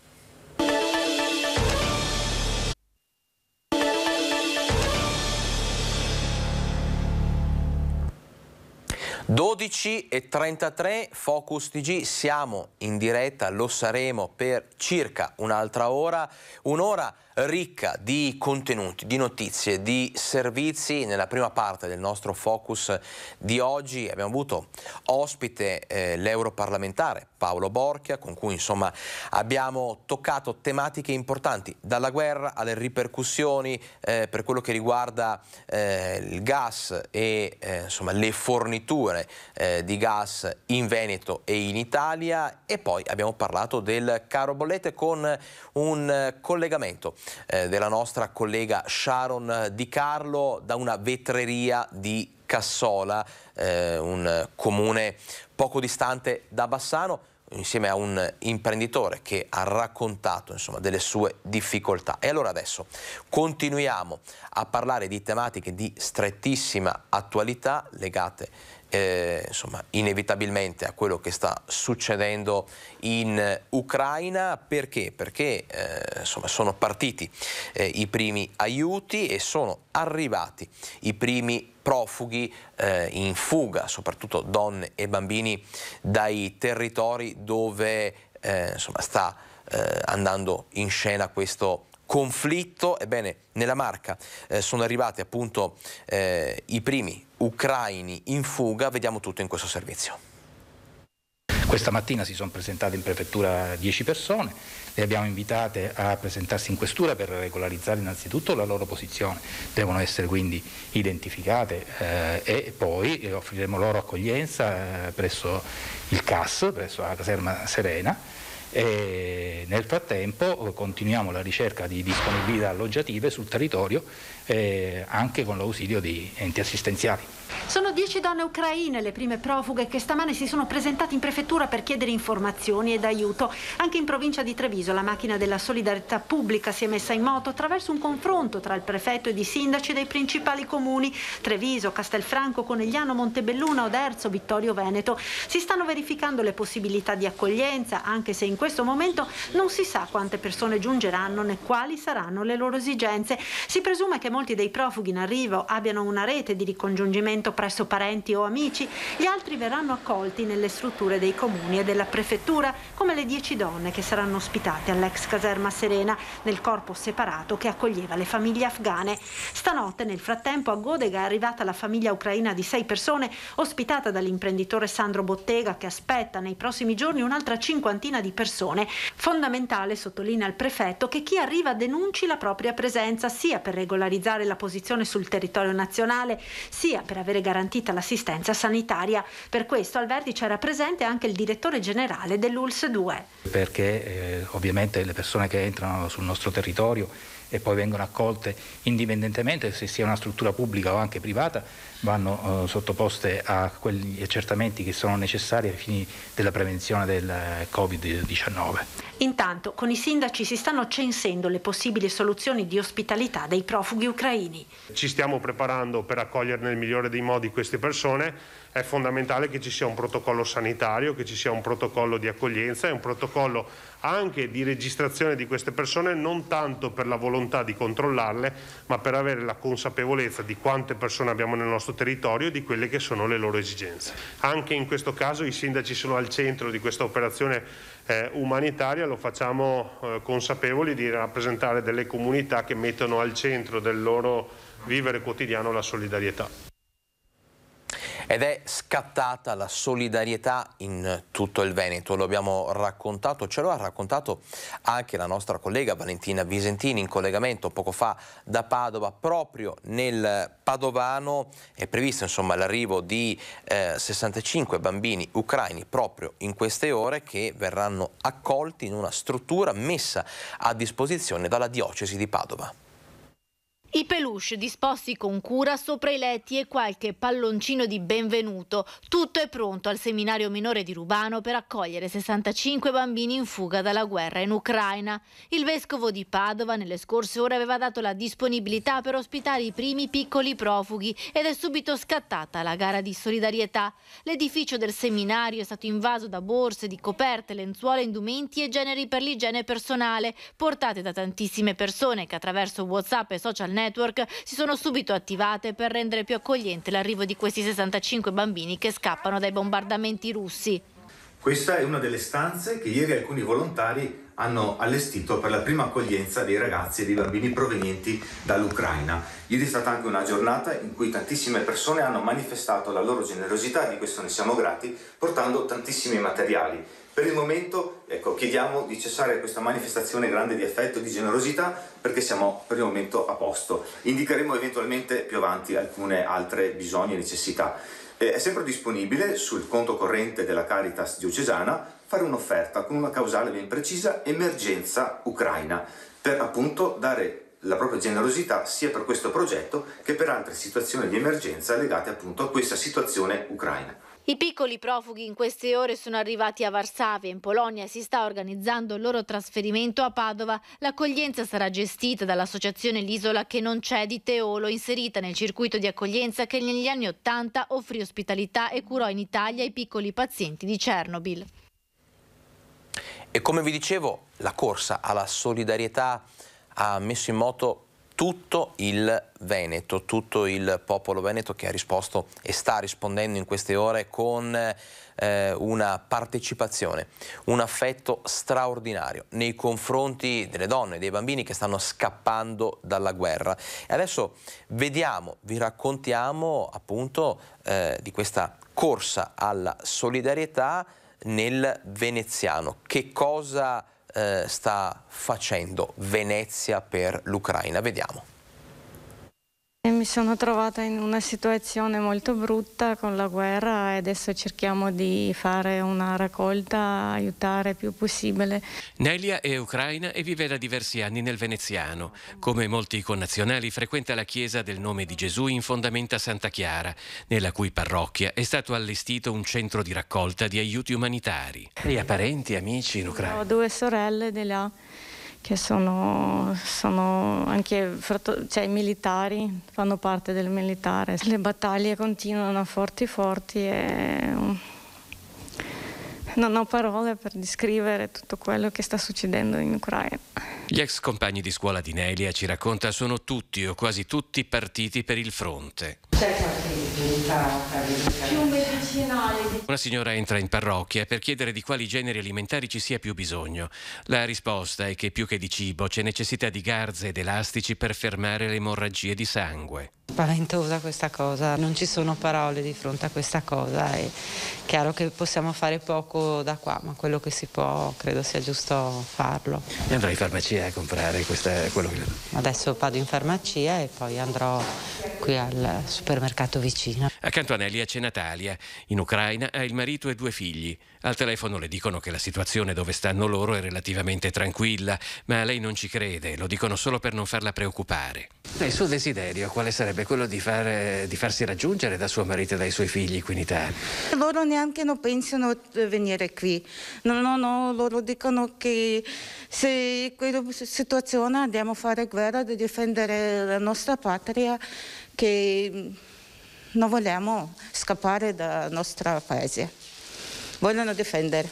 e 33 Focus TG, siamo in diretta, lo saremo per circa un'altra ora, un'ora ricca di contenuti, di notizie, di servizi. Nella prima parte del nostro focus di oggi abbiamo avuto ospite eh, l'europarlamentare Paolo Borchia, con cui insomma abbiamo toccato tematiche importanti, dalla guerra alle ripercussioni eh, per quello che riguarda eh, il gas e eh, insomma, le forniture eh, di gas in Veneto e in Italia e poi abbiamo parlato del caro bollette con un eh, collegamento eh, della nostra collega Sharon Di Carlo da una vetreria di Cassola, eh, un comune poco distante da Bassano, insieme a un imprenditore che ha raccontato insomma, delle sue difficoltà. E allora adesso continuiamo a parlare di tematiche di strettissima attualità legate eh, insomma, inevitabilmente a quello che sta succedendo in eh, Ucraina. Perché? Perché eh, insomma, sono partiti eh, i primi aiuti e sono arrivati i primi profughi eh, in fuga, soprattutto donne e bambini, dai territori dove eh, insomma, sta eh, andando in scena questo conflitto. Ebbene, nella Marca eh, sono arrivati appunto eh, i primi ucraini in fuga, vediamo tutto in questo servizio. Questa mattina si sono presentate in prefettura 10 persone, le abbiamo invitate a presentarsi in questura per regolarizzare innanzitutto la loro posizione, devono essere quindi identificate eh, e poi eh, offriremo loro accoglienza eh, presso il CAS, presso la caserma Serena e nel frattempo eh, continuiamo la ricerca di disponibilità alloggiative sul territorio eh, anche con l'ausilio di enti assistenziali. Sono dieci donne ucraine le prime profughe che stamane si sono presentate in prefettura per chiedere informazioni ed aiuto. Anche in provincia di Treviso la macchina della solidarietà pubblica si è messa in moto attraverso un confronto tra il prefetto ed i sindaci dei principali comuni Treviso, Castelfranco, Conegliano, Montebelluna, Oderzo, Vittorio Veneto. Si stanno verificando le possibilità di accoglienza anche se in questo momento non si sa quante persone giungeranno né quali saranno le loro esigenze. Si presume che molti dei profughi in arrivo abbiano una rete di ricongiungimento all'apprendimento presso parenti o amici, gli altri verranno accolti nelle strutture dei comuni e della prefettura, come le dieci donne che saranno ospitate all'ex caserma Serena, nel corpo separato che accoglieva le famiglie afghane. Stanotte, nel frattempo, a Godega è arrivata la famiglia ucraina di sei persone, ospitata dall'imprenditore Sandro Bottega, che aspetta nei prossimi giorni un'altra cinquantina di persone. Fondamentale, sottolinea il prefetto, che chi arriva denunci la propria presenza, sia per regolarizzare la posizione sul territorio nazionale, sia per avere avere garantita l'assistenza sanitaria. Per questo al vertice era presente anche il direttore generale dell'ULS 2. Perché eh, ovviamente le persone che entrano sul nostro territorio e poi vengono accolte indipendentemente se sia una struttura pubblica o anche privata, vanno eh, sottoposte a quegli accertamenti che sono necessari ai fini della prevenzione del Covid-19. Intanto con i sindaci si stanno censendo le possibili soluzioni di ospitalità dei profughi ucraini. Ci stiamo preparando per accogliere nel migliore dei modi queste persone è fondamentale che ci sia un protocollo sanitario, che ci sia un protocollo di accoglienza e un protocollo anche di registrazione di queste persone non tanto per la volontà di controllarle ma per avere la consapevolezza di quante persone abbiamo nel nostro territorio e di quelle che sono le loro esigenze. Anche in questo caso i sindaci sono al centro di questa operazione eh, umanitaria, lo facciamo eh, consapevoli di rappresentare delle comunità che mettono al centro del loro vivere quotidiano la solidarietà. Ed è scattata la solidarietà in tutto il Veneto, lo abbiamo raccontato, ce lo ha raccontato anche la nostra collega Valentina Visentini in collegamento poco fa da Padova, proprio nel Padovano è previsto l'arrivo di eh, 65 bambini ucraini proprio in queste ore che verranno accolti in una struttura messa a disposizione dalla diocesi di Padova. I peluche disposti con cura sopra i letti e qualche palloncino di benvenuto. Tutto è pronto al seminario minore di Rubano per accogliere 65 bambini in fuga dalla guerra in Ucraina. Il vescovo di Padova nelle scorse ore aveva dato la disponibilità per ospitare i primi piccoli profughi ed è subito scattata la gara di solidarietà. L'edificio del seminario è stato invaso da borse di coperte, lenzuola, indumenti e generi per l'igiene personale, portate da tantissime persone che attraverso WhatsApp e social network Network si sono subito attivate per rendere più accogliente l'arrivo di questi 65 bambini che scappano dai bombardamenti russi. Questa è una delle stanze che ieri alcuni volontari hanno allestito per la prima accoglienza dei ragazzi e dei bambini provenienti dall'Ucraina. Ieri è stata anche una giornata in cui tantissime persone hanno manifestato la loro generosità, di questo ne siamo grati, portando tantissimi materiali per il momento ecco, chiediamo di cessare questa manifestazione grande di affetto e di generosità perché siamo per il momento a posto. Indicheremo eventualmente più avanti alcune altre bisogni e necessità. Eh, è sempre disponibile sul conto corrente della Caritas diocesana fare un'offerta con una causale ben precisa, emergenza Ucraina, per appunto dare la propria generosità sia per questo progetto che per altre situazioni di emergenza legate appunto a questa situazione ucraina. I piccoli profughi in queste ore sono arrivati a Varsavia, in Polonia, e si sta organizzando il loro trasferimento a Padova. L'accoglienza sarà gestita dall'associazione L'Isola che non c'è di Teolo, inserita nel circuito di accoglienza che negli anni Ottanta offrì ospitalità e curò in Italia i piccoli pazienti di Chernobyl. E come vi dicevo, la corsa alla solidarietà ha messo in moto tutto il Veneto, tutto il popolo veneto che ha risposto e sta rispondendo in queste ore con eh, una partecipazione, un affetto straordinario nei confronti delle donne, e dei bambini che stanno scappando dalla guerra. E adesso vediamo, vi raccontiamo appunto eh, di questa corsa alla solidarietà nel veneziano. Che cosa eh, sta facendo Venezia per l'Ucraina. Vediamo. Mi sono trovata in una situazione molto brutta con la guerra e adesso cerchiamo di fare una raccolta, aiutare più possibile. Nelia è ucraina e vive da diversi anni nel veneziano. Come molti connazionali frequenta la chiesa del nome di Gesù in fondamenta Santa Chiara, nella cui parrocchia è stato allestito un centro di raccolta di aiuti umanitari. Lei ha parenti, amici in Ucraina? Ho due sorelle di là che sono, sono anche cioè, militari, fanno parte del militare. Le battaglie continuano forti forti e mm, non ho parole per descrivere tutto quello che sta succedendo in Ucraina. Gli ex compagni di scuola di Nelia ci racconta sono tutti o quasi tutti partiti per il fronte. Certo più medicinale. Una signora entra in parrocchia per chiedere di quali generi alimentari ci sia più bisogno. La risposta è che più che di cibo c'è necessità di garze ed elastici per fermare le emorragie di sangue. Spaventosa questa cosa, non ci sono parole di fronte a questa cosa. È chiaro che possiamo fare poco da qua, ma quello che si può credo sia giusto farlo. E andrò in farmacia a comprare questa, quello che. Adesso vado in farmacia e poi andrò qui al supermercato vicino vicina. Accanto a Nelia c'è Natalia. In Ucraina ha eh, il marito e due figli. Al telefono le dicono che la situazione dove stanno loro è relativamente tranquilla, ma lei non ci crede, lo dicono solo per non farla preoccupare. E Il suo desiderio quale sarebbe? Quello di, far, di farsi raggiungere da suo marito e dai suoi figli qui in Italia? Loro neanche non pensano di venire qui. No, no, no, loro dicono che se quella situazione andiamo a fare guerra, di difendere la nostra patria, che non vogliamo scappare dal nostro paese, vogliono difendere.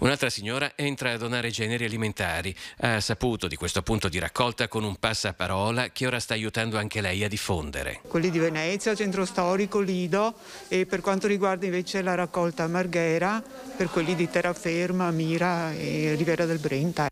Un'altra signora entra a donare generi alimentari. Ha saputo di questo punto di raccolta con un passaparola che ora sta aiutando anche lei a diffondere. Quelli di Venezia, centro storico, Lido e per quanto riguarda invece la raccolta a Marghera, per quelli di Terraferma, Mira e Rivera del Brenta.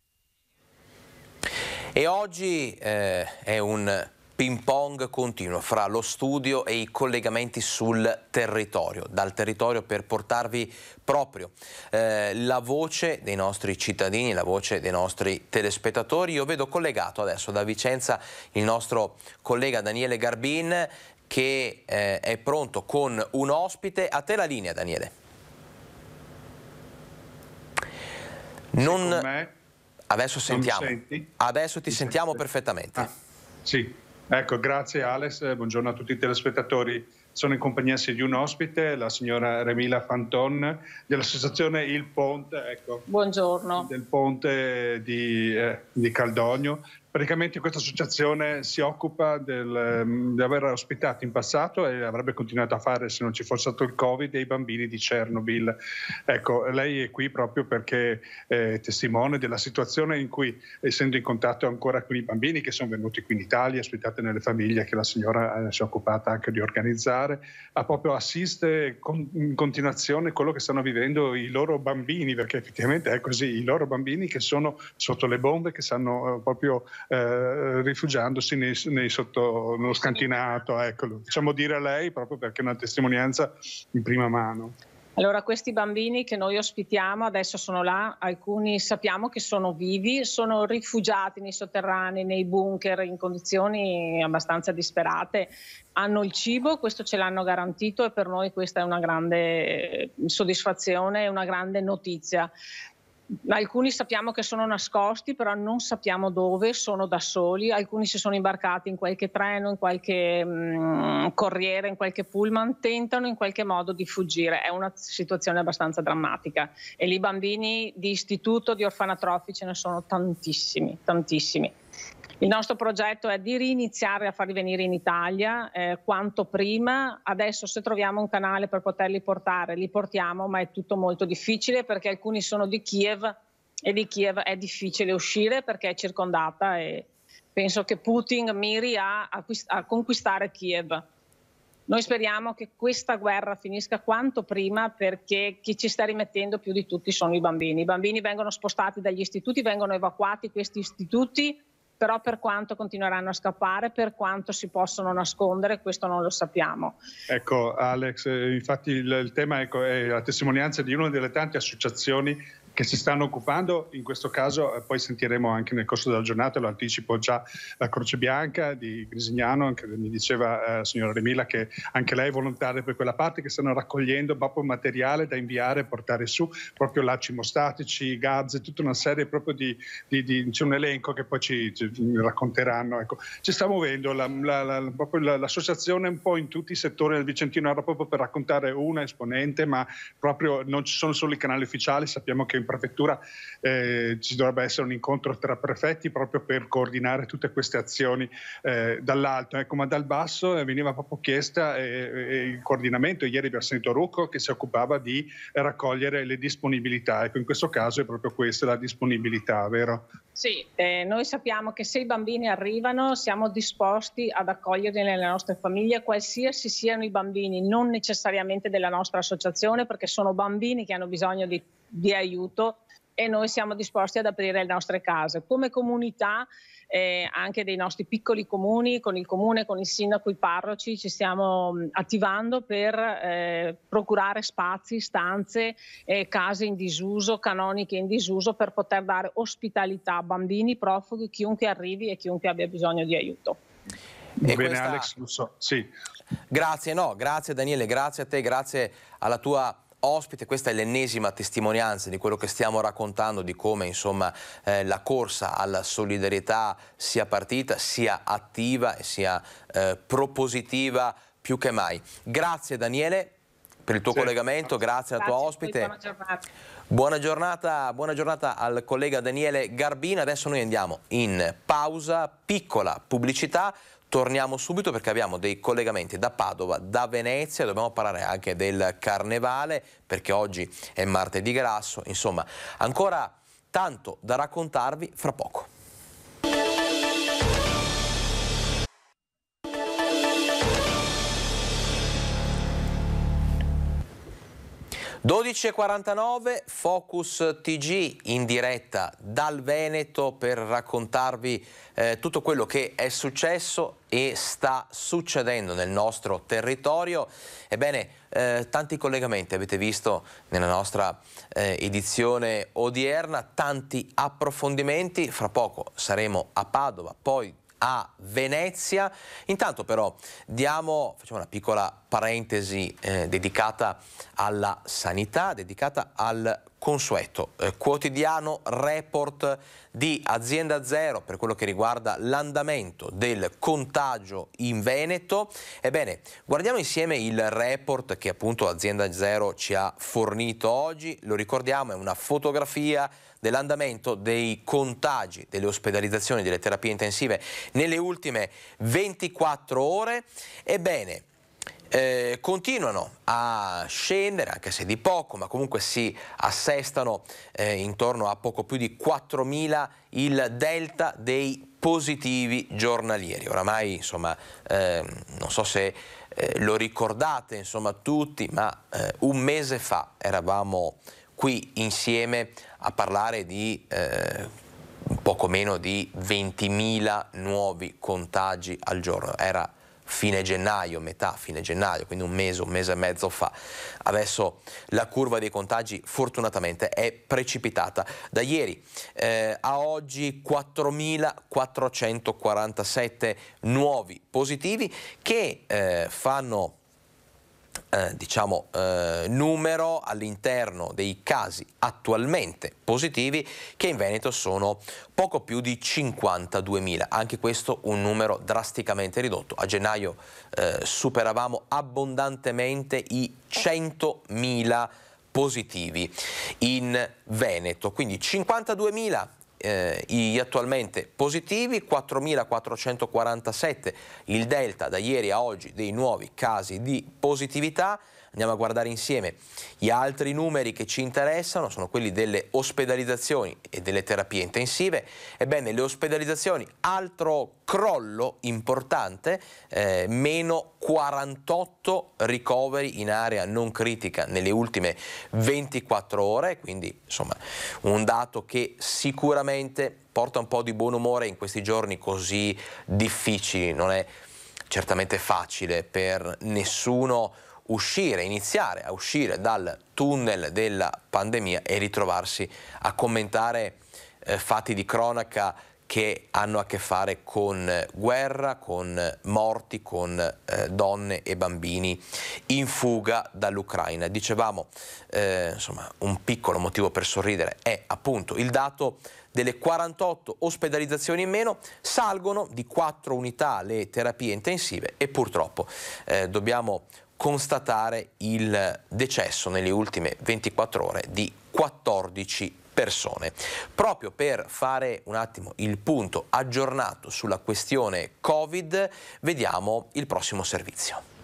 E oggi eh, è un ping pong continuo fra lo studio e i collegamenti sul territorio, dal territorio per portarvi proprio eh, la voce dei nostri cittadini, la voce dei nostri telespettatori. Io vedo collegato adesso da Vicenza il nostro collega Daniele Garbin che eh, è pronto con un ospite. A te la linea Daniele. Non... Adesso sentiamo. Adesso ti sentiamo perfettamente. Ah, sì. Ecco, grazie Alex, buongiorno a tutti i telespettatori. Sono in compagnia di un ospite, la signora Remila Fanton dell'associazione Il Ponte, ecco, buongiorno. del Ponte di, eh, di Caldogno, Praticamente questa associazione si occupa del, ehm, di aver ospitato in passato e avrebbe continuato a fare se non ci fosse stato il Covid dei bambini di Chernobyl. Ecco, lei è qui proprio perché è testimone della situazione in cui, essendo in contatto ancora con i bambini che sono venuti qui in Italia, ospitate nelle famiglie che la signora eh, si è occupata anche di organizzare, ha proprio assiste con, in continuazione quello che stanno vivendo i loro bambini, perché effettivamente è così, i loro bambini che sono sotto le bombe, che stanno eh, proprio eh, rifugiandosi nei, nei sotto, nello scantinato. Ecco. Facciamo dire a lei proprio perché è una testimonianza in prima mano. Allora, questi bambini che noi ospitiamo adesso sono là, alcuni sappiamo che sono vivi, sono rifugiati nei sotterranei, nei bunker, in condizioni abbastanza disperate. Hanno il cibo, questo ce l'hanno garantito e per noi questa è una grande eh, soddisfazione, una grande notizia. Alcuni sappiamo che sono nascosti, però non sappiamo dove, sono da soli. Alcuni si sono imbarcati in qualche treno, in qualche mh, mm, corriere, in qualche pullman, tentano in qualche modo di fuggire. È una situazione abbastanza drammatica. E lì bambini di istituto, di orfanatrofi ce ne sono tantissimi, tantissimi. Il nostro progetto è di riniziare a farli venire in Italia eh, quanto prima. Adesso se troviamo un canale per poterli portare, li portiamo, ma è tutto molto difficile perché alcuni sono di Kiev e di Kiev è difficile uscire perché è circondata e penso che Putin miri a, a conquistare Kiev. Noi speriamo che questa guerra finisca quanto prima perché chi ci sta rimettendo più di tutti sono i bambini. I bambini vengono spostati dagli istituti, vengono evacuati questi istituti però per quanto continueranno a scappare, per quanto si possono nascondere, questo non lo sappiamo. Ecco Alex, eh, infatti il, il tema ecco, è la testimonianza di una delle tante associazioni che si stanno occupando, in questo caso eh, poi sentiremo anche nel corso della giornata, lo anticipo già, la Croce Bianca di Grisignano, anche mi diceva eh, signora Remila che anche lei è volontaria per quella parte, che stanno raccogliendo proprio materiale da inviare e portare su, proprio lacci mostatici, gazze, tutta una serie proprio di, di, di c'è un elenco che poi ci, ci racconteranno. Ecco. Ci sta muovendo la, la, la, proprio l'associazione un po' in tutti i settori del Vicentino, era proprio per raccontare una esponente, ma proprio non ci sono solo i canali ufficiali, sappiamo che prefettura eh, ci dovrebbe essere un incontro tra prefetti proprio per coordinare tutte queste azioni eh, dall'alto, ecco, ma dal basso eh, veniva proprio chiesta eh, eh, il coordinamento. Ieri abbiamo sentito Rucco che si occupava di raccogliere le disponibilità, ecco in questo caso è proprio questa la disponibilità, vero? Sì, eh, noi sappiamo che se i bambini arrivano siamo disposti ad accoglierli nelle nostre famiglie, qualsiasi siano i bambini, non necessariamente della nostra associazione, perché sono bambini che hanno bisogno di di aiuto e noi siamo disposti ad aprire le nostre case. Come comunità, eh, anche dei nostri piccoli comuni, con il comune, con il sindaco, i parroci, ci stiamo mm, attivando per eh, procurare spazi, stanze, eh, case in disuso, canoniche in disuso, per poter dare ospitalità a bambini, profughi, chiunque arrivi e chiunque abbia bisogno di aiuto. E Bene questa... Alex, lo so, sì. Grazie, no, grazie Daniele, grazie a te, grazie alla tua ospite, questa è l'ennesima testimonianza di quello che stiamo raccontando, di come insomma, eh, la corsa alla solidarietà sia partita, sia attiva e sia eh, propositiva più che mai. Grazie Daniele per il tuo sì. collegamento, grazie, grazie alla tua ospite. Buona giornata. Buona, giornata, buona giornata al collega Daniele Garbina, adesso noi andiamo in pausa, piccola pubblicità. Torniamo subito perché abbiamo dei collegamenti da Padova, da Venezia, dobbiamo parlare anche del carnevale perché oggi è martedì grasso, insomma ancora tanto da raccontarvi fra poco. 12.49 Focus TG in diretta dal Veneto per raccontarvi eh, tutto quello che è successo e sta succedendo nel nostro territorio. Ebbene, eh, tanti collegamenti avete visto nella nostra eh, edizione odierna, tanti approfondimenti, fra poco saremo a Padova, poi a Venezia. Intanto però diamo, facciamo una piccola parentesi eh, dedicata alla sanità, dedicata al consueto eh, quotidiano report di Azienda Zero per quello che riguarda l'andamento del contagio in Veneto. Ebbene, guardiamo insieme il report che appunto Azienda Zero ci ha fornito oggi. Lo ricordiamo, è una fotografia dell'andamento dei contagi, delle ospedalizzazioni, delle terapie intensive nelle ultime 24 ore. Ebbene, eh, continuano a scendere, anche se di poco, ma comunque si assestano eh, intorno a poco più di 4.000 il delta dei positivi giornalieri. Oramai, insomma, eh, non so se eh, lo ricordate, insomma, tutti, ma eh, un mese fa eravamo qui insieme a parlare di eh, poco meno di 20.000 nuovi contagi al giorno. Era fine gennaio, metà fine gennaio, quindi un mese, un mese e mezzo fa. Adesso la curva dei contagi fortunatamente è precipitata. Da ieri eh, a oggi 4.447 nuovi positivi che eh, fanno eh, diciamo, eh, numero all'interno dei casi attualmente positivi che in Veneto sono poco più di 52.000, anche questo un numero drasticamente ridotto. A gennaio eh, superavamo abbondantemente i 100.000 positivi in Veneto, quindi 52.000 eh, gli attualmente positivi, 4.447 il delta da ieri a oggi dei nuovi casi di positività, Andiamo a guardare insieme. Gli altri numeri che ci interessano sono quelli delle ospedalizzazioni e delle terapie intensive. Ebbene, le ospedalizzazioni, altro crollo importante, eh, meno 48 ricoveri in area non critica nelle ultime 24 ore, quindi insomma un dato che sicuramente porta un po' di buon umore in questi giorni così difficili, non è certamente facile per nessuno uscire, iniziare a uscire dal tunnel della pandemia e ritrovarsi a commentare eh, fatti di cronaca che hanno a che fare con eh, guerra, con eh, morti, con eh, donne e bambini in fuga dall'Ucraina. Dicevamo, eh, insomma, un piccolo motivo per sorridere è appunto il dato delle 48 ospedalizzazioni in meno, salgono di 4 unità le terapie intensive e purtroppo eh, dobbiamo constatare il decesso nelle ultime 24 ore di 14 persone. Proprio per fare un attimo il punto aggiornato sulla questione Covid, vediamo il prossimo servizio.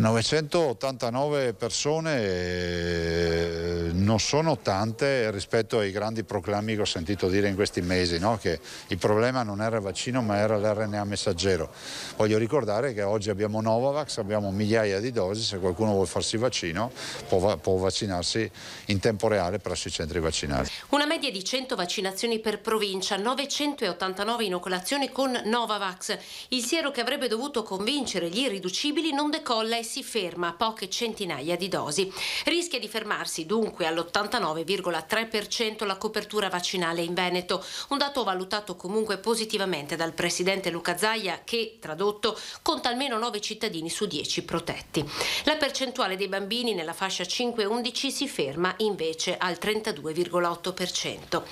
989 persone eh, non sono tante rispetto ai grandi proclami che ho sentito dire in questi mesi, no? che il problema non era il vaccino ma era l'RNA messaggero. Voglio ricordare che oggi abbiamo Novavax, abbiamo migliaia di dosi, se qualcuno vuole farsi vaccino può, può vaccinarsi in tempo reale presso i centri vaccinali. Una media di 100 vaccinazioni per provincia, 989 inocolazioni con Novavax. Il siero che avrebbe dovuto convincere gli irriducibili non decolla lei si ferma a poche centinaia di dosi. Rischia di fermarsi dunque all'89,3% la copertura vaccinale in Veneto, un dato valutato comunque positivamente dal presidente Luca Zaia che, tradotto, conta almeno 9 cittadini su 10 protetti. La percentuale dei bambini nella fascia 5-11 si ferma invece al 32,8%.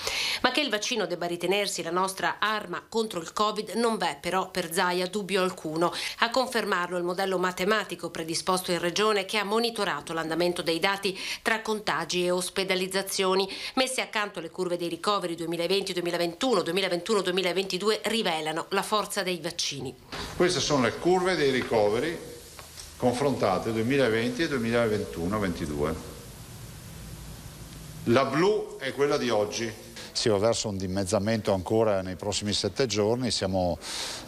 Ma che il vaccino debba ritenersi la nostra arma contro il Covid non v'è però per Zaia dubbio alcuno. A confermarlo il modello matematico predisposto in Regione che ha monitorato l'andamento dei dati tra contagi e ospedalizzazioni. Messe accanto alle curve dei ricoveri 2020-2021, 2021-2022 rivelano la forza dei vaccini. Queste sono le curve dei ricoveri confrontate 2020 e 2021-2022. La blu è quella di oggi, si va verso un dimezzamento ancora nei prossimi sette giorni, Siamo,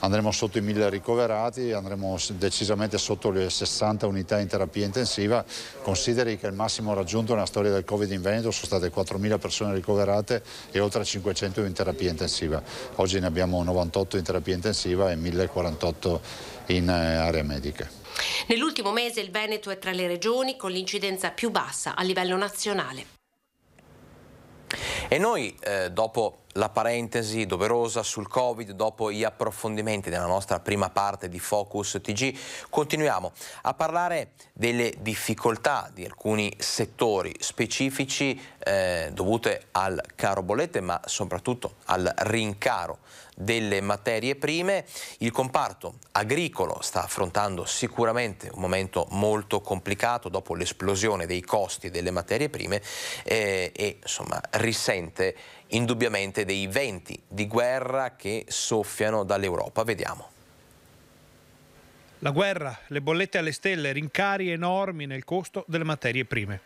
andremo sotto i 1000 ricoverati, andremo decisamente sotto le 60 unità in terapia intensiva, consideri che il massimo raggiunto nella storia del Covid in Veneto sono state 4.000 persone ricoverate e oltre 500 in terapia intensiva, oggi ne abbiamo 98 in terapia intensiva e 1048 in eh, area medica. Nell'ultimo mese il Veneto è tra le regioni con l'incidenza più bassa a livello nazionale. E noi, eh, dopo la parentesi doverosa sul Covid dopo gli approfondimenti della nostra prima parte di Focus TG. Continuiamo a parlare delle difficoltà di alcuni settori specifici eh, dovute al caro bollette ma soprattutto al rincaro delle materie prime. Il comparto agricolo sta affrontando sicuramente un momento molto complicato dopo l'esplosione dei costi delle materie prime eh, e insomma risente indubbiamente dei venti di guerra che soffiano dall'Europa. Vediamo. La guerra, le bollette alle stelle, rincari enormi nel costo delle materie prime.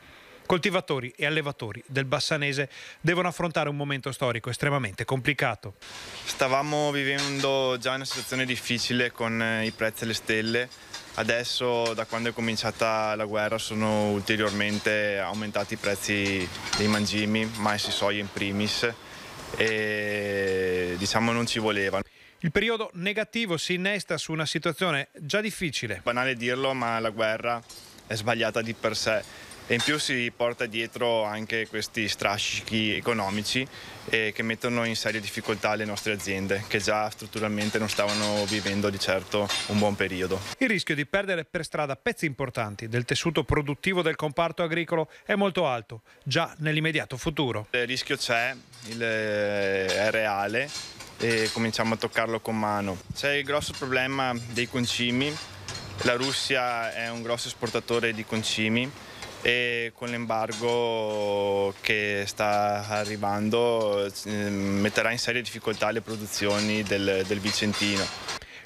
Coltivatori e allevatori del Bassanese devono affrontare un momento storico estremamente complicato. Stavamo vivendo già una situazione difficile con eh, i prezzi alle stelle Adesso da quando è cominciata la guerra sono ulteriormente aumentati i prezzi dei mangimi, mais e soia in primis e diciamo non ci volevano. Il periodo negativo si innesta su una situazione già difficile. Banale dirlo, ma la guerra è sbagliata di per sé e in più si porta dietro anche questi strascichi economici eh, che mettono in serie difficoltà le nostre aziende che già strutturalmente non stavano vivendo di certo un buon periodo. Il rischio di perdere per strada pezzi importanti del tessuto produttivo del comparto agricolo è molto alto, già nell'immediato futuro. Il rischio c'è, eh, è reale e cominciamo a toccarlo con mano. C'è il grosso problema dei concimi, la Russia è un grosso esportatore di concimi e con l'embargo che sta arrivando ehm, metterà in serie difficoltà le produzioni del, del Vicentino.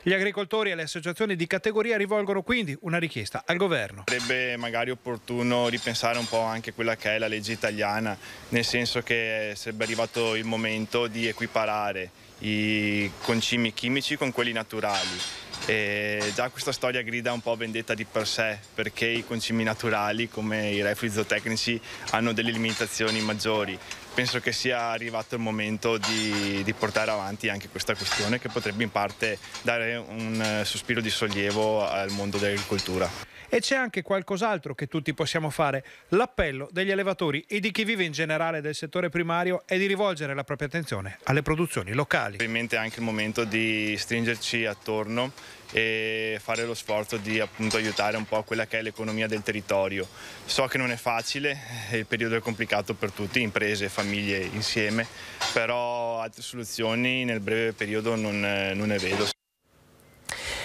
Gli agricoltori e le associazioni di categoria rivolgono quindi una richiesta al governo. Sarebbe magari opportuno ripensare un po' anche quella che è la legge italiana, nel senso che sarebbe arrivato il momento di equiparare i concimi chimici con quelli naturali e già questa storia grida un po' vendetta di per sé, perché i concimi naturali come i reflui zootecnici hanno delle limitazioni maggiori. Penso che sia arrivato il momento di, di portare avanti anche questa questione che potrebbe in parte dare un eh, sospiro di sollievo al mondo dell'agricoltura. E c'è anche qualcos'altro che tutti possiamo fare. L'appello degli allevatori e di chi vive in generale del settore primario è di rivolgere la propria attenzione alle produzioni locali. Ovviamente è anche il momento di stringerci attorno e fare lo sforzo di appunto, aiutare un po' quella che è l'economia del territorio. So che non è facile, il periodo è complicato per tutti, imprese e famiglie insieme, però altre soluzioni nel breve periodo non, non ne vedo.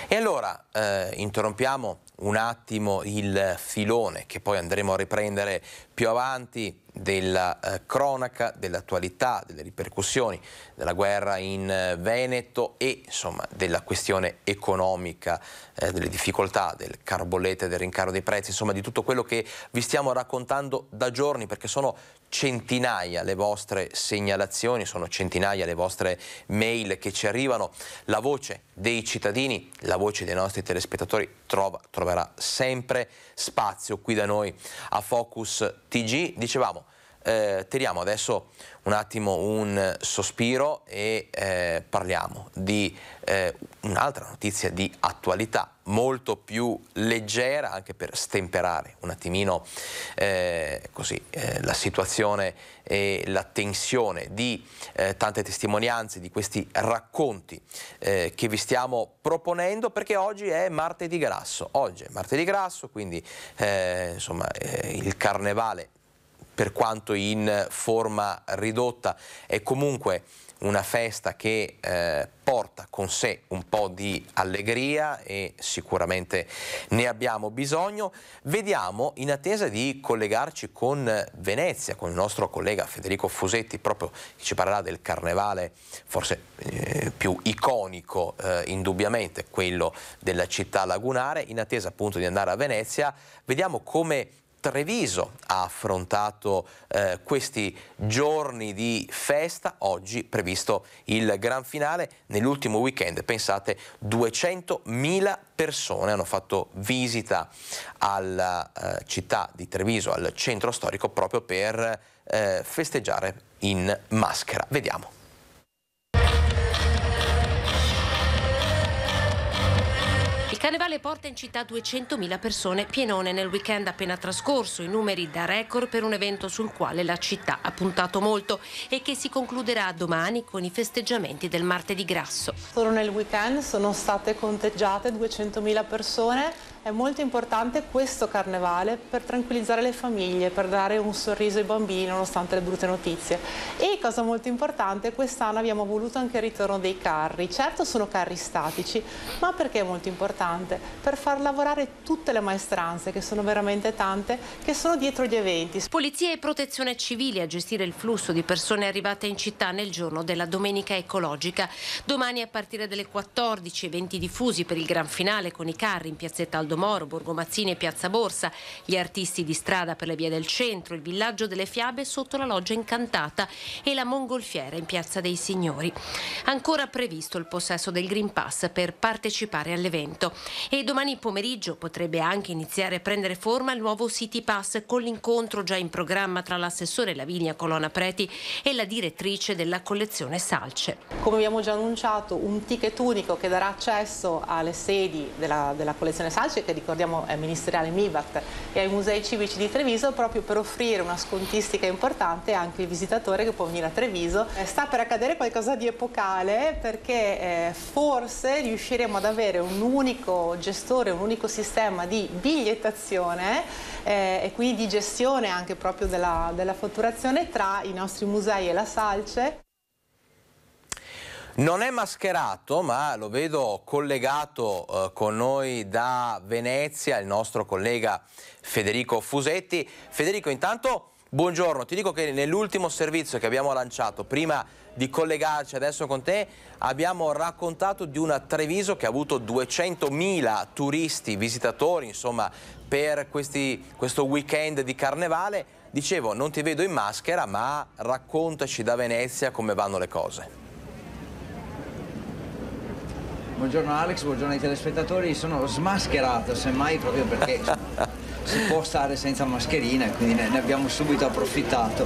E allora eh, interrompiamo un attimo il filone che poi andremo a riprendere più avanti della eh, cronaca, dell'attualità, delle ripercussioni della guerra in eh, Veneto e insomma della questione economica, eh, delle difficoltà del caro del rincaro dei prezzi, insomma di tutto quello che vi stiamo raccontando da giorni perché sono centinaia le vostre segnalazioni, sono centinaia le vostre mail che ci arrivano, la voce dei cittadini, la la voce dei nostri telespettatori trova, troverà sempre spazio qui da noi a Focus TG. Dicevamo, eh, tiriamo adesso un attimo un sospiro e eh, parliamo di eh, un'altra notizia di attualità molto più leggera anche per stemperare un attimino eh, così, eh, la situazione e la tensione di eh, tante testimonianze, di questi racconti che vi stiamo proponendo perché oggi è martedì grasso, oggi è martedì grasso quindi insomma il carnevale per quanto in forma ridotta, è comunque una festa che eh, porta con sé un po' di allegria e sicuramente ne abbiamo bisogno. Vediamo, in attesa di collegarci con Venezia, con il nostro collega Federico Fusetti, proprio che ci parlerà del carnevale forse eh, più iconico, eh, indubbiamente, quello della città lagunare, in attesa appunto di andare a Venezia, vediamo come Treviso ha affrontato eh, questi giorni di festa, oggi previsto il gran finale, nell'ultimo weekend pensate 200.000 persone hanno fatto visita alla eh, città di Treviso, al centro storico proprio per eh, festeggiare in maschera. Vediamo. Carnevale porta in città 200.000 persone, pienone nel weekend appena trascorso, i numeri da record per un evento sul quale la città ha puntato molto e che si concluderà domani con i festeggiamenti del martedì grasso. Solo nel weekend sono state conteggiate 200.000 persone, è molto importante questo carnevale per tranquillizzare le famiglie, per dare un sorriso ai bambini nonostante le brutte notizie. E cosa molto importante, quest'anno abbiamo voluto anche il ritorno dei carri. Certo sono carri statici, ma perché è molto importante? Per far lavorare tutte le maestranze, che sono veramente tante, che sono dietro gli eventi. Polizia e protezione civile a gestire il flusso di persone arrivate in città nel giorno della domenica ecologica. Domani a partire dalle 14, eventi diffusi per il gran finale con i carri in piazzetta Aldo Aldo Moro, Borgo Mazzini e Piazza Borsa, gli artisti di strada per le vie del centro, il villaggio delle fiabe sotto la loggia incantata e la mongolfiera in Piazza dei Signori. Ancora previsto il possesso del Green Pass per partecipare all'evento e domani pomeriggio potrebbe anche iniziare a prendere forma il nuovo City Pass con l'incontro già in programma tra l'assessore Lavinia Colonna Preti e la direttrice della collezione Salce. Come abbiamo già annunciato un ticket unico che darà accesso alle sedi della, della collezione Salce che ricordiamo è ministeriale MIBACT e ai musei civici di Treviso proprio per offrire una scontistica importante anche al visitatore che può venire a Treviso. Eh, sta per accadere qualcosa di epocale perché eh, forse riusciremo ad avere un unico gestore, un unico sistema di bigliettazione eh, e quindi di gestione anche proprio della, della fatturazione tra i nostri musei e la Salce. Non è mascherato, ma lo vedo collegato eh, con noi da Venezia, il nostro collega Federico Fusetti. Federico, intanto... Buongiorno, ti dico che nell'ultimo servizio che abbiamo lanciato, prima di collegarci adesso con te, abbiamo raccontato di una Treviso che ha avuto 200.000 turisti, visitatori, insomma, per questi, questo weekend di carnevale. Dicevo, non ti vedo in maschera, ma raccontaci da Venezia come vanno le cose. Buongiorno Alex, buongiorno ai telespettatori, sono smascherato semmai proprio perché si può stare senza mascherina, quindi ne abbiamo subito approfittato,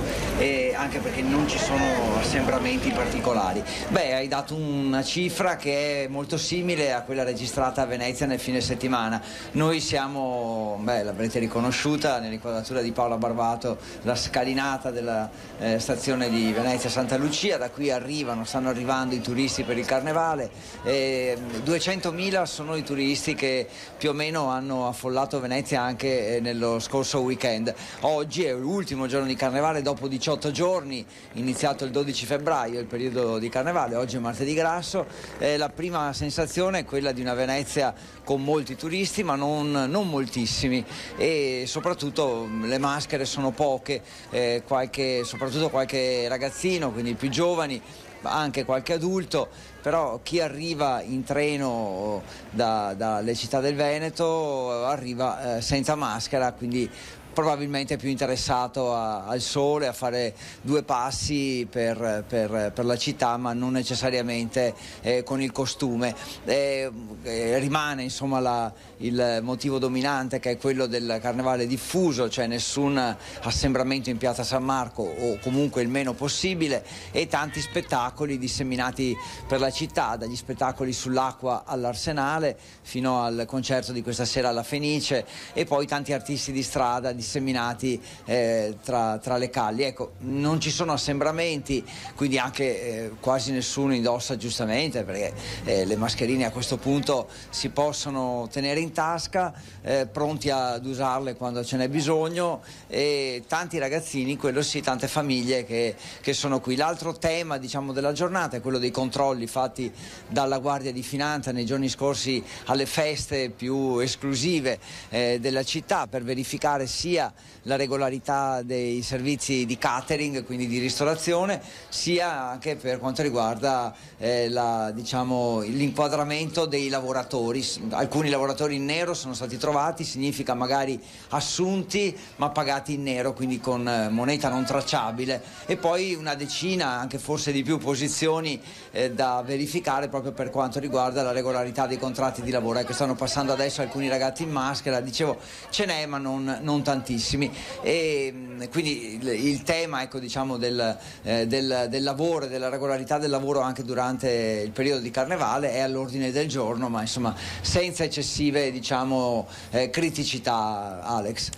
anche perché non ci sono assembramenti particolari. Beh, hai dato una cifra che è molto simile a quella registrata a Venezia nel fine settimana. Noi siamo, beh, l'avrete riconosciuta nell'inquadratura di Paola Barbato, la scalinata della eh, stazione di Venezia Santa Lucia, da qui arrivano, stanno arrivando i turisti per il carnevale, eh, 200.000 mm, sono i turisti che più o meno hanno affollato Venezia anche eh, nello scorso weekend. Oggi è l'ultimo giorno di carnevale dopo 18 giorni, iniziato il 12 febbraio il periodo di carnevale, oggi è martedì grasso. Eh, la prima sensazione è quella di una Venezia con molti turisti ma non, non moltissimi e soprattutto mm, le maschere sono poche, eh, qualche, soprattutto qualche ragazzino, quindi i più giovani, anche qualche adulto però chi arriva in treno dalle da città del Veneto arriva eh, senza maschera, quindi probabilmente più interessato a, al sole, a fare due passi per, per, per la città, ma non necessariamente eh, con il costume. Eh, eh, rimane insomma la, il motivo dominante che è quello del carnevale diffuso, cioè nessun assembramento in piazza San Marco o comunque il meno possibile e tanti spettacoli disseminati per la città, dagli spettacoli sull'acqua all'Arsenale fino al concerto di questa sera alla Fenice e poi tanti artisti di strada disseminati eh, tra, tra, le calli. Ecco, non ci sono assembramenti, quindi anche eh, quasi nessuno indossa giustamente perché eh, le mascherine a questo punto si possono tenere in in tasca, eh, pronti ad usarle quando ce n'è bisogno e tanti ragazzini, quello sì, tante famiglie che, che sono qui. L'altro tema diciamo, della giornata è quello dei controlli fatti dalla Guardia di Finanza nei giorni scorsi alle feste più esclusive eh, della città per verificare sia la regolarità dei servizi di catering, quindi di ristorazione, sia anche per quanto riguarda eh, la, diciamo, l'inquadramento dei lavoratori. Alcuni lavoratori in nero sono stati trovati, significa magari assunti ma pagati in nero, quindi con eh, moneta non tracciabile e poi una decina, anche forse di più, posizioni eh, da verificare proprio per quanto riguarda la regolarità dei contratti di lavoro. Ecco, stanno passando adesso alcuni ragazzi in maschera, dicevo ce n'è ma non, non tantissimi e mm, quindi il, il tema ecco, diciamo, del, eh, del, del lavoro, della regolarità del lavoro anche durante il periodo di carnevale è all'ordine del giorno ma insomma senza eccessive diciamo, eh, criticità, Alex.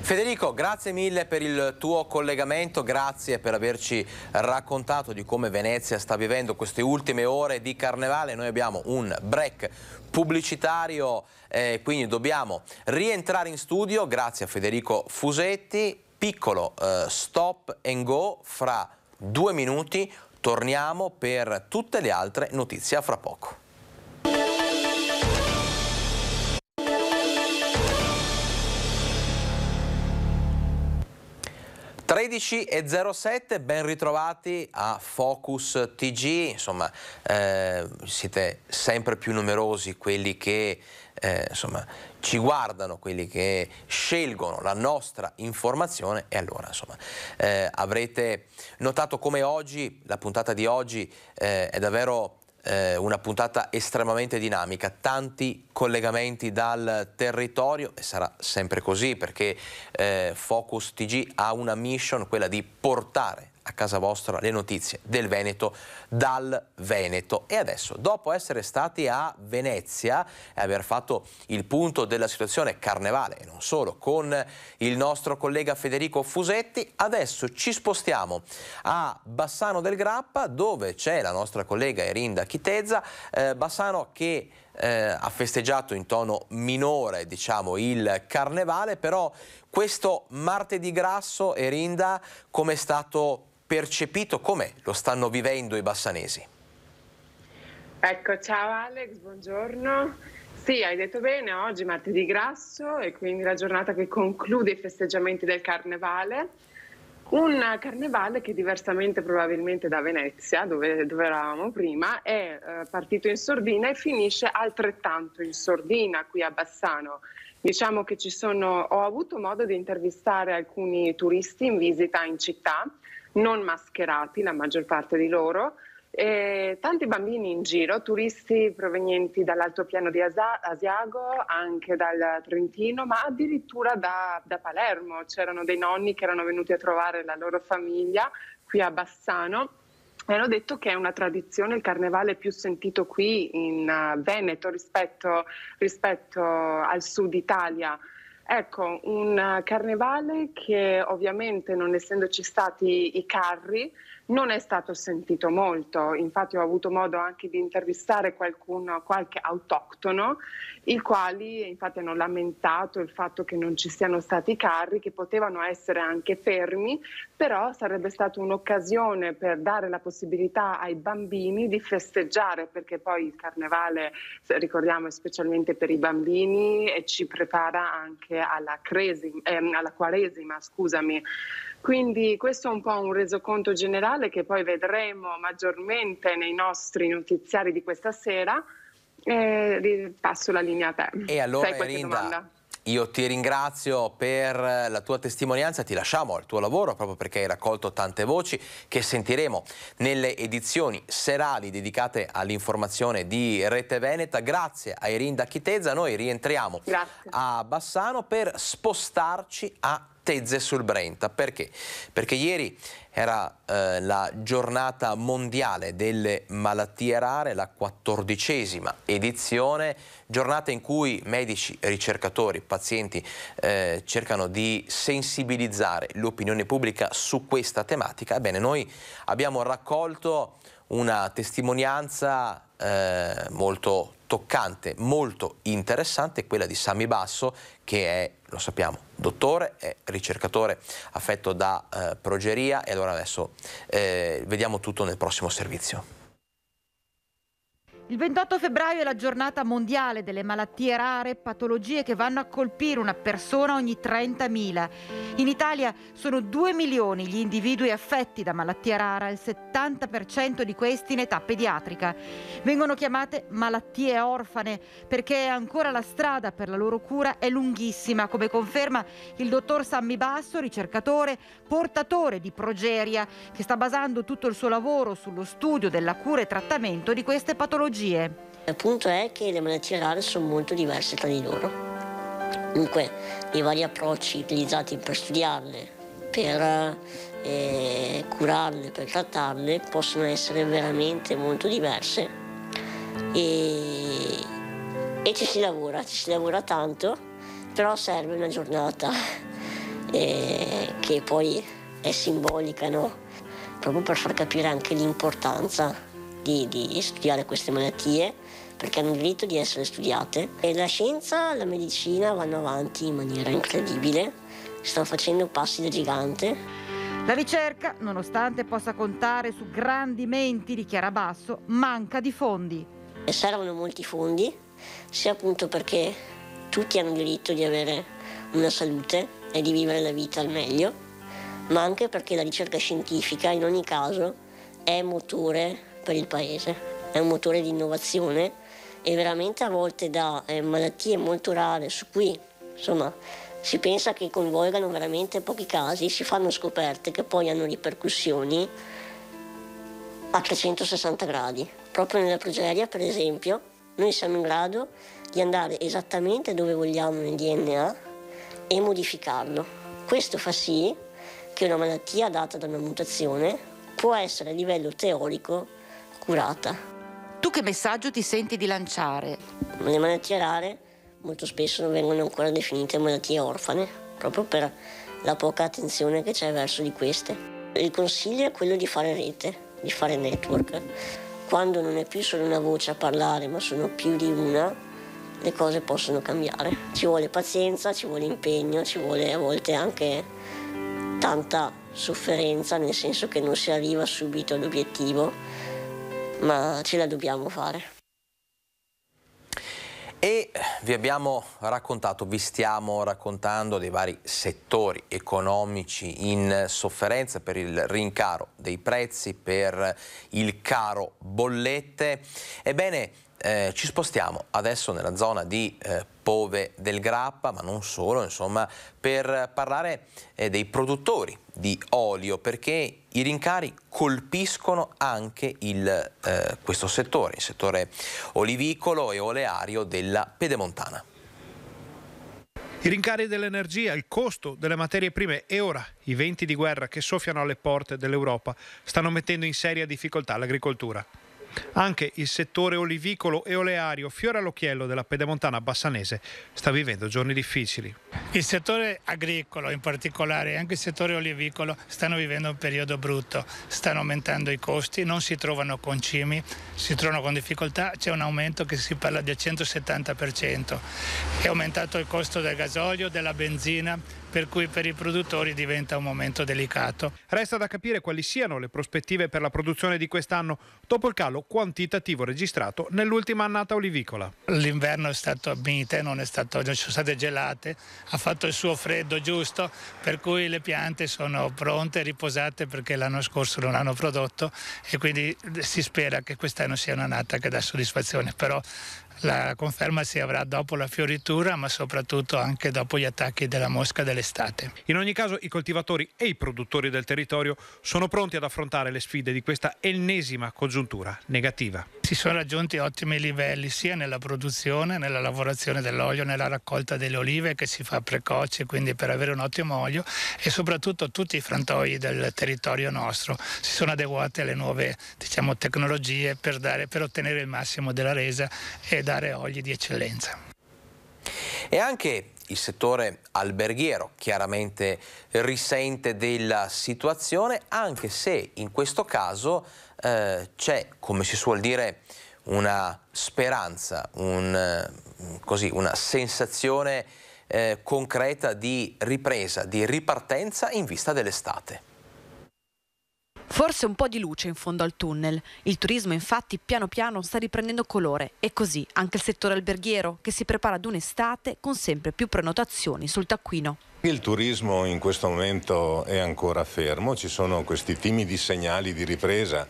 Federico, grazie mille per il tuo collegamento, grazie per averci raccontato di come Venezia sta vivendo queste ultime ore di Carnevale. Noi abbiamo un break pubblicitario, eh, quindi dobbiamo rientrare in studio. Grazie a Federico Fusetti. Piccolo eh, stop and go fra due minuti torniamo per tutte le altre notizie fra poco. 13.07, ben ritrovati a Focus TG, insomma eh, siete sempre più numerosi quelli che eh, insomma, ci guardano, quelli che scelgono la nostra informazione e allora insomma eh, avrete notato come oggi, la puntata di oggi eh, è davvero eh, una puntata estremamente dinamica, tanti collegamenti dal territorio e sarà sempre così perché eh, Focus TG ha una mission, quella di portare a casa vostra le notizie del Veneto dal Veneto. E adesso, dopo essere stati a Venezia e aver fatto il punto della situazione carnevale e non solo con il nostro collega Federico Fusetti, adesso ci spostiamo a Bassano del Grappa dove c'è la nostra collega Erinda Chitezza, eh, Bassano che eh, ha festeggiato in tono minore diciamo, il carnevale, però questo martedì grasso, Erinda, come è stato percepito come lo stanno vivendo i bassanesi. Ecco, ciao Alex, buongiorno. Sì, hai detto bene, oggi è martedì grasso e quindi la giornata che conclude i festeggiamenti del carnevale. Un carnevale che diversamente probabilmente da Venezia, dove, dove eravamo prima, è eh, partito in sordina e finisce altrettanto in sordina qui a Bassano. Diciamo che sono, ho avuto modo di intervistare alcuni turisti in visita in città non mascherati, la maggior parte di loro, E tanti bambini in giro, turisti provenienti dall'altopiano di Asiago, anche dal Trentino, ma addirittura da, da, Palermo. C'erano dei nonni che erano venuti a trovare la loro famiglia qui a Bassano. E hanno detto che è una tradizione, il carnevale più sentito qui in eh, Veneto rispetto, rispetto al sud Italia. Ecco, un eh, carnevale che ovviamente non essendoci stati i carri non è stato sentito molto, infatti ho avuto modo anche di intervistare qualcuno, qualche autoctono, i quali infatti hanno lamentato il fatto che non ci siano stati carri che potevano essere anche fermi, però sarebbe stata un'occasione per dare la possibilità ai bambini di festeggiare, perché poi il carnevale, ricordiamo, è specialmente per i bambini e ci prepara anche alla, cresi, ehm, alla quaresima, scusami. Quindi questo è un po' un resoconto generale che poi vedremo maggiormente nei nostri notiziari di questa sera. Eh, passo la linea a te. E allora, Erinda, io ti ringrazio per la tua testimonianza, ti lasciamo al tuo lavoro proprio perché hai raccolto tante voci che sentiremo nelle edizioni serali dedicate all'informazione di Rete Veneta. Grazie a Erinda Chitezza, noi rientriamo Grazie. a Bassano per spostarci a certezze sul Brenta. Perché? Perché ieri era eh, la giornata mondiale delle malattie rare, la quattordicesima edizione, giornata in cui medici, ricercatori, pazienti eh, cercano di sensibilizzare l'opinione pubblica su questa tematica. Ebbene, noi abbiamo raccolto una testimonianza eh, molto toccante, molto interessante, quella di Sami Basso, che è lo sappiamo, dottore, e ricercatore affetto da eh, progeria e allora adesso eh, vediamo tutto nel prossimo servizio. Il 28 febbraio è la giornata mondiale delle malattie rare, patologie che vanno a colpire una persona ogni 30.000. In Italia sono 2 milioni gli individui affetti da malattia rara, il 70% di questi in età pediatrica. Vengono chiamate malattie orfane perché ancora la strada per la loro cura è lunghissima, come conferma il dottor Sammi Basso, ricercatore, portatore di Progeria, che sta basando tutto il suo lavoro sullo studio della cura e trattamento di queste patologie patologie. Il punto è che le malattie rare sono molto diverse tra di loro. Dunque, i vari approcci utilizzati per studiarle, per eh, curarle, per trattarle, possono essere veramente molto diverse e, e ci si lavora, ci si lavora tanto, però serve una giornata eh, che poi è simbolica, no? proprio per far capire anche l'importanza di, di studiare queste malattie perché hanno diritto di essere studiate e la scienza e la medicina vanno avanti in maniera incredibile, stanno facendo passi da gigante. La ricerca, nonostante possa contare su grandi menti di Chiarabasso, manca di fondi. E servono molti fondi, sia appunto perché tutti hanno diritto di avere una salute e di vivere la vita al meglio, ma anche perché la ricerca scientifica in ogni caso è motore per il paese. È un motore di innovazione e veramente a volte da eh, malattie molto rare su cui insomma, si pensa che coinvolgano veramente pochi casi, si fanno scoperte che poi hanno ripercussioni a 360 gradi. Proprio nella progeria, per esempio, noi siamo in grado di andare esattamente dove vogliamo nel DNA e modificarlo. Questo fa sì che una malattia data da una mutazione può essere a livello teorico curata. Tu che messaggio ti senti di lanciare? Le malattie rare molto spesso non vengono ancora definite malattie orfane, proprio per la poca attenzione che c'è verso di queste. Il consiglio è quello di fare rete, di fare network. Quando non è più solo una voce a parlare, ma sono più di una, le cose possono cambiare. Ci vuole pazienza, ci vuole impegno, ci vuole a volte anche tanta sofferenza, nel senso che non si arriva subito all'obiettivo ma ce la dobbiamo fare. E vi abbiamo raccontato, vi stiamo raccontando dei vari settori economici in sofferenza per il rincaro dei prezzi, per il caro bollette. Ebbene, eh, ci spostiamo adesso nella zona di eh, Pove del Grappa, ma non solo, insomma, per parlare eh, dei produttori di olio, perché i rincari colpiscono anche il, eh, questo settore, il settore olivicolo e oleario della Pedemontana. I rincari dell'energia, il costo delle materie prime e ora i venti di guerra che soffiano alle porte dell'Europa stanno mettendo in seria difficoltà l'agricoltura. Anche il settore olivicolo e oleario, fiore all'occhiello della pedemontana bassanese, sta vivendo giorni difficili. Il settore agricolo in particolare e anche il settore olivicolo stanno vivendo un periodo brutto, stanno aumentando i costi, non si trovano concimi, si trovano con difficoltà, c'è un aumento che si parla del 170%, è aumentato il costo del gasolio, della benzina, per cui per i produttori diventa un momento delicato. Resta da capire quali siano le prospettive per la produzione di quest'anno dopo il calo quantitativo registrato nell'ultima annata olivicola. L'inverno è stato mite, non, stato, non sono state gelate, ha fatto il suo freddo giusto, per cui le piante sono pronte, riposate perché l'anno scorso non hanno prodotto e quindi si spera che quest'anno sia un'annata che dà soddisfazione, però la conferma si avrà dopo la fioritura, ma soprattutto anche dopo gli attacchi della mosca dell'estate. In ogni caso, i coltivatori e i produttori del territorio sono pronti ad affrontare le sfide di questa ennesima congiuntura negativa. Si sono raggiunti ottimi livelli sia nella produzione, nella lavorazione dell'olio, nella raccolta delle olive che si fa precoce, quindi per avere un ottimo olio e soprattutto tutti i frantoi del territorio nostro si sono adeguati alle nuove diciamo, tecnologie per, dare, per ottenere il massimo della resa e dare oli di eccellenza. E anche il settore alberghiero chiaramente risente della situazione, anche se in questo caso eh, c'è, come si suol dire, una speranza, un, eh, così, una sensazione eh, concreta di ripresa, di ripartenza in vista dell'estate. Forse un po' di luce in fondo al tunnel. Il turismo infatti piano piano sta riprendendo colore e così anche il settore alberghiero che si prepara ad un'estate con sempre più prenotazioni sul taccuino. Il turismo in questo momento è ancora fermo, ci sono questi timidi segnali di ripresa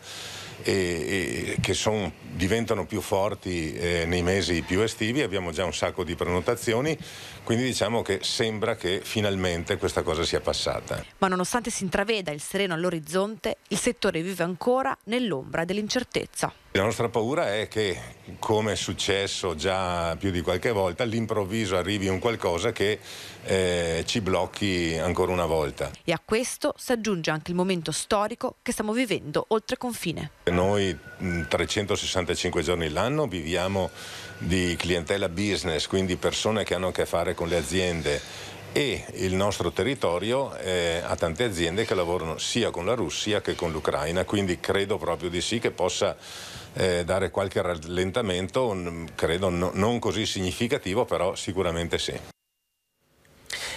e, e che son, diventano più forti eh, nei mesi più estivi, abbiamo già un sacco di prenotazioni, quindi diciamo che sembra che finalmente questa cosa sia passata. Ma nonostante si intraveda il sereno all'orizzonte, il settore vive ancora nell'ombra dell'incertezza. La nostra paura è che, come è successo già più di qualche volta, all'improvviso arrivi un qualcosa che eh, ci blocchi ancora una volta. E a questo si aggiunge anche il momento storico che stiamo vivendo oltre confine. Noi 365 giorni l'anno viviamo di clientela business, quindi persone che hanno a che fare con le aziende e il nostro territorio eh, ha tante aziende che lavorano sia con la Russia che con l'Ucraina, quindi credo proprio di sì che possa eh, dare qualche rallentamento, credo no, non così significativo, però sicuramente sì.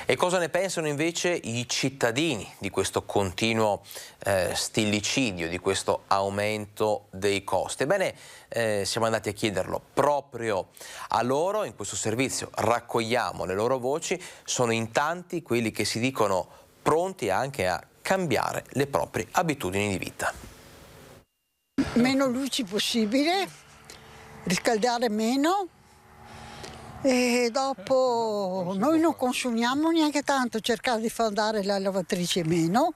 E cosa ne pensano invece i cittadini di questo continuo eh, stillicidio, di questo aumento dei costi? Ebbene, eh, siamo andati a chiederlo proprio a loro, in questo servizio raccogliamo le loro voci, sono in tanti quelli che si dicono pronti anche a cambiare le proprie abitudini di vita. Meno luci possibile, riscaldare meno e dopo noi non consumiamo neanche tanto, cercare di far andare la lavatrice meno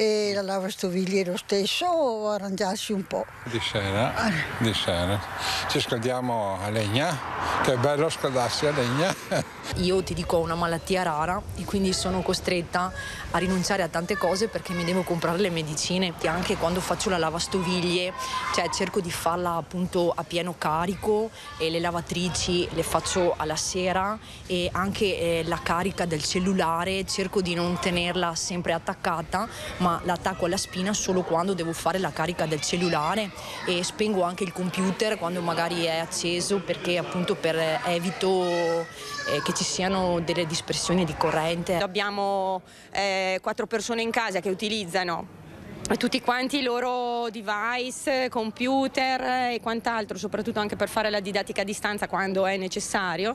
e la lavastoviglie lo stesso o arrangiarsi un po'. Di sera, ah. di sera, ci scaldiamo a legna, che è bello scaldarsi a legna. Io ti dico ho una malattia rara e quindi sono costretta a rinunciare a tante cose perché mi devo comprare le medicine. E anche quando faccio la lavastoviglie, cioè cerco di farla appunto a pieno carico e le lavatrici le faccio alla sera e anche eh, la carica del cellulare cerco di non tenerla sempre attaccata ma ma l'attacco alla spina solo quando devo fare la carica del cellulare e spengo anche il computer quando magari è acceso perché appunto per eh, evito eh, che ci siano delle dispersioni di corrente. Abbiamo eh, quattro persone in casa che utilizzano tutti quanti i loro device, computer eh, e quant'altro, soprattutto anche per fare la didattica a distanza quando è necessario,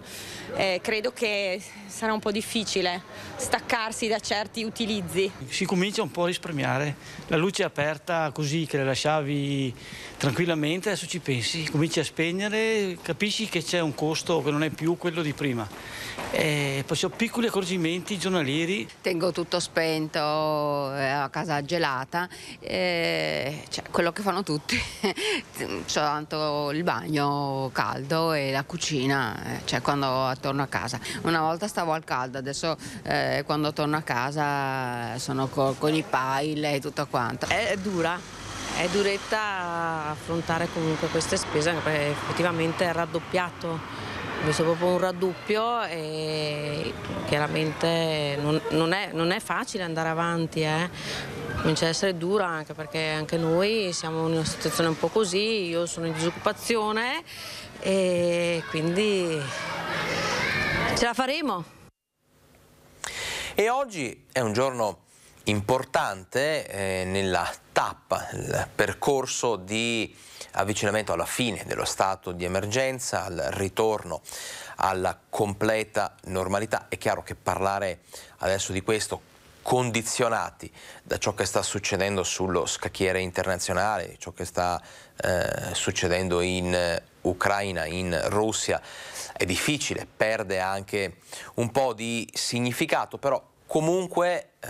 eh, credo che sarà un po' difficile staccarsi da certi utilizzi. Si comincia un po' a risparmiare, la luce è aperta così che la lasciavi tranquillamente, adesso ci pensi, cominci a spegnere, capisci che c'è un costo che non è più quello di prima. Eh, poi ho piccoli accorgimenti giornalieri. Tengo tutto spento, eh, a casa gelata eh, cioè, quello che fanno tutti, soltanto cioè, il bagno caldo e la cucina, eh, cioè quando torno a casa. Una volta stavo al caldo, adesso eh, quando torno a casa sono co- con i pile e tutto quanto. È dura, è duretta affrontare comunque queste spese, perché effettivamente è raddoppiato ho visto proprio un raddoppio e chiaramente non, non, è, non è, facile andare avanti, eh. comincia ad essere dura anche perché anche noi siamo in una situazione un po' così, io sono in disoccupazione e quindi ce la faremo. E oggi è un giorno importante eh, nella tappa, nel percorso di avvicinamento alla fine dello stato di emergenza, al ritorno alla completa normalità. È chiaro che parlare adesso di questo condizionati da ciò che sta succedendo sullo scacchiere internazionale, ciò che sta eh, succedendo in Ucraina, in Russia, è difficile, perde anche un po' di significato, però comunque eh,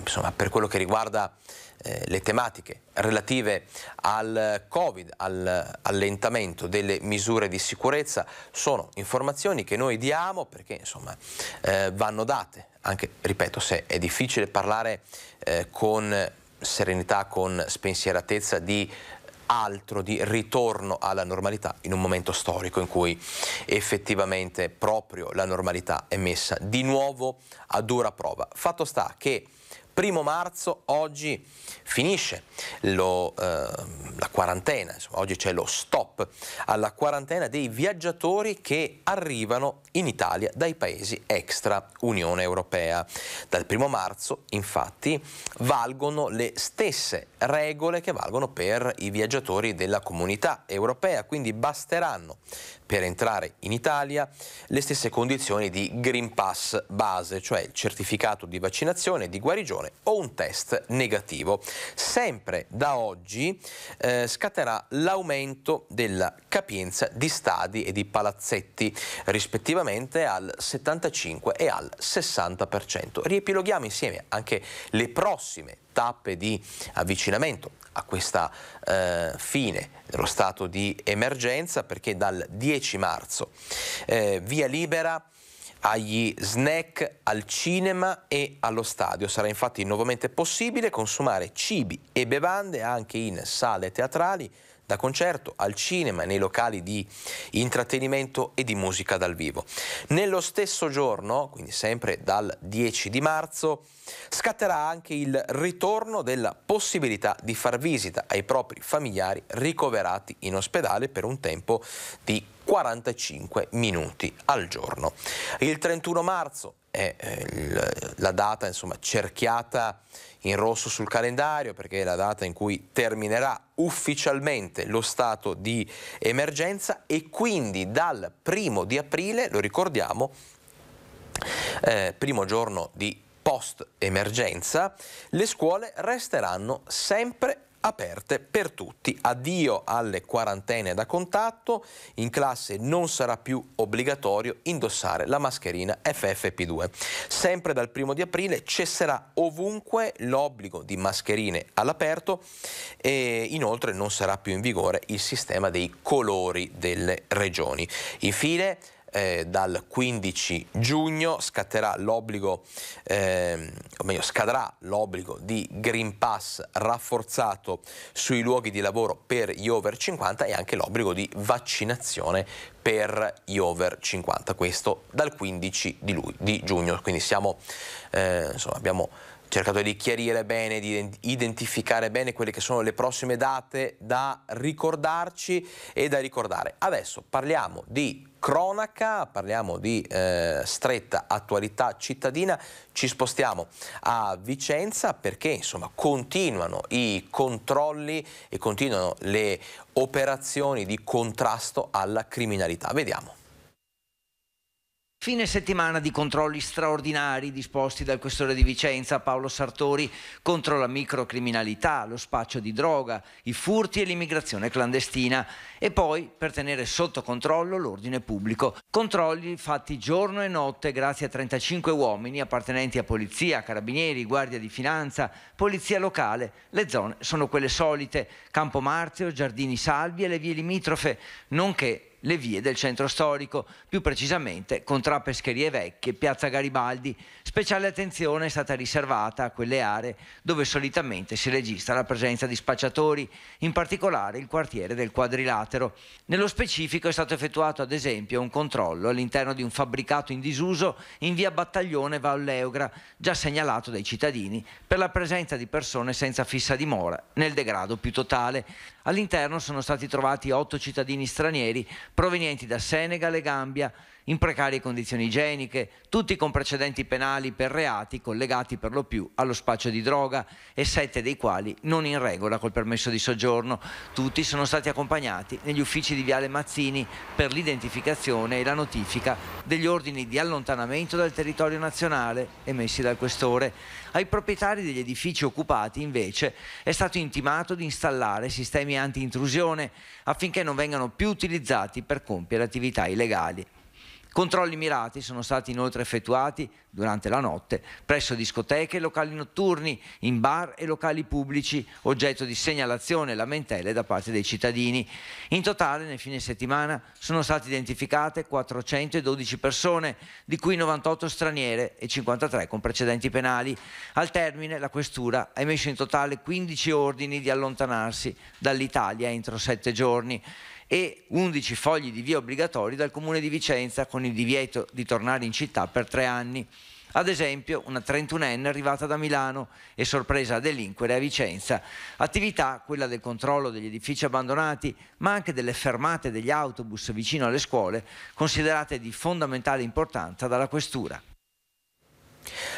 insomma, per quello che riguarda eh, le tematiche relative al Covid, al allentamento delle misure di sicurezza, sono informazioni che noi diamo perché insomma, eh, vanno date, anche ripeto se è difficile parlare eh, con serenità, con spensieratezza di altro di ritorno alla normalità in un momento storico in cui effettivamente proprio la normalità è messa di nuovo a dura prova. Fatto sta che primo marzo oggi finisce lo, eh, la quarantena, insomma, oggi c'è lo stop alla quarantena dei viaggiatori che arrivano in Italia dai paesi extra Unione Europea. Dal primo marzo infatti valgono le stesse regole che valgono per i viaggiatori della comunità europea, quindi basteranno per entrare in Italia le stesse condizioni di Green Pass base, cioè il certificato di vaccinazione, di guarigione o un test negativo. Sempre da oggi eh, scatterà l'aumento della capienza di stadi e di palazzetti, rispettivamente al 75 e al 60%. Riepiloghiamo insieme anche le prossime tappe di avvicinamento a questa eh, fine dello stato di emergenza perché dal 10 marzo eh, via libera agli snack, al cinema e allo stadio. Sarà infatti nuovamente possibile consumare cibi e bevande anche in sale teatrali, da concerto, al cinema, nei locali di intrattenimento e di musica dal vivo. Nello stesso giorno, quindi sempre dal 10 di marzo, scatterà anche il ritorno della possibilità di far visita ai propri familiari ricoverati in ospedale per un tempo di 45 minuti al giorno. Il 31 marzo è eh, la data insomma, cerchiata in rosso sul calendario perché è la data in cui terminerà ufficialmente lo stato di emergenza e quindi dal primo di aprile, lo ricordiamo, eh, primo giorno di post emergenza, le scuole resteranno sempre aperte per tutti. Addio alle quarantene da contatto, in classe non sarà più obbligatorio indossare la mascherina FFP2. Sempre dal primo di aprile cesserà ovunque l'obbligo di mascherine all'aperto e inoltre non sarà più in vigore il sistema dei colori delle regioni. Infine, eh, dal 15 giugno scatterà l'obbligo, eh, o meglio scadrà l'obbligo di Green Pass rafforzato sui luoghi di lavoro per gli over 50 e anche l'obbligo di vaccinazione per gli over 50, questo dal 15 di, lui, di giugno, quindi siamo, eh, insomma, abbiamo cercato di chiarire bene, di identificare bene quelle che sono le prossime date da ricordarci e da ricordare. Adesso parliamo di cronaca, parliamo di eh, stretta attualità cittadina, ci spostiamo a Vicenza perché insomma, continuano i controlli e continuano le operazioni di contrasto alla criminalità. Vediamo. Fine settimana di controlli straordinari disposti dal questore di Vicenza Paolo Sartori contro la microcriminalità, lo spaccio di droga, i furti e l'immigrazione clandestina e poi per tenere sotto controllo l'ordine pubblico. Controlli fatti giorno e notte grazie a 35 uomini appartenenti a polizia, carabinieri, guardia di finanza, polizia locale. Le zone sono quelle solite, Campo Marzio, Giardini Salvi e le vie limitrofe, nonché le vie del centro storico, più precisamente Contra Pescherie Vecchie, Piazza Garibaldi. Speciale attenzione è stata riservata a quelle aree dove solitamente si registra la presenza di spacciatori, in particolare il quartiere del Quadrilatero. Nello specifico è stato effettuato ad esempio un controllo all'interno di un fabbricato in disuso in via Battaglione Valleogra, già segnalato dai cittadini per la presenza di persone senza fissa dimora nel degrado più totale. All'interno sono stati trovati otto cittadini stranieri provenienti da Senegal e Gambia in precarie condizioni igieniche, tutti con precedenti penali per reati collegati per lo più allo spaccio di droga e sette dei quali non in regola col permesso di soggiorno. Tutti sono stati accompagnati negli uffici di Viale Mazzini per l'identificazione e la notifica degli ordini di allontanamento dal territorio nazionale emessi dal questore. Ai proprietari degli edifici occupati invece è stato intimato di installare sistemi anti-intrusione affinché non vengano più utilizzati per compiere attività illegali. Controlli mirati sono stati inoltre effettuati durante la notte presso discoteche, locali notturni, in bar e locali pubblici, oggetto di segnalazione e lamentele da parte dei cittadini. In totale nel fine settimana sono state identificate 412 persone, di cui 98 straniere e 53 con precedenti penali. Al termine la questura ha emesso in totale 15 ordini di allontanarsi dall'Italia entro 7 giorni e 11 fogli di via obbligatori dal comune di Vicenza con il divieto di tornare in città per tre anni. Ad esempio, una 31enne arrivata da Milano e sorpresa a delinquere a Vicenza. Attività, quella del controllo degli edifici abbandonati, ma anche delle fermate degli autobus vicino alle scuole, considerate di fondamentale importanza dalla Questura.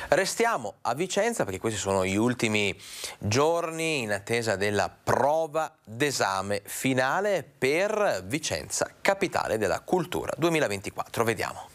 Restiamo a Vicenza perché questi sono gli ultimi giorni in attesa della prova d'esame finale per Vicenza, capitale della cultura 2024. Vediamo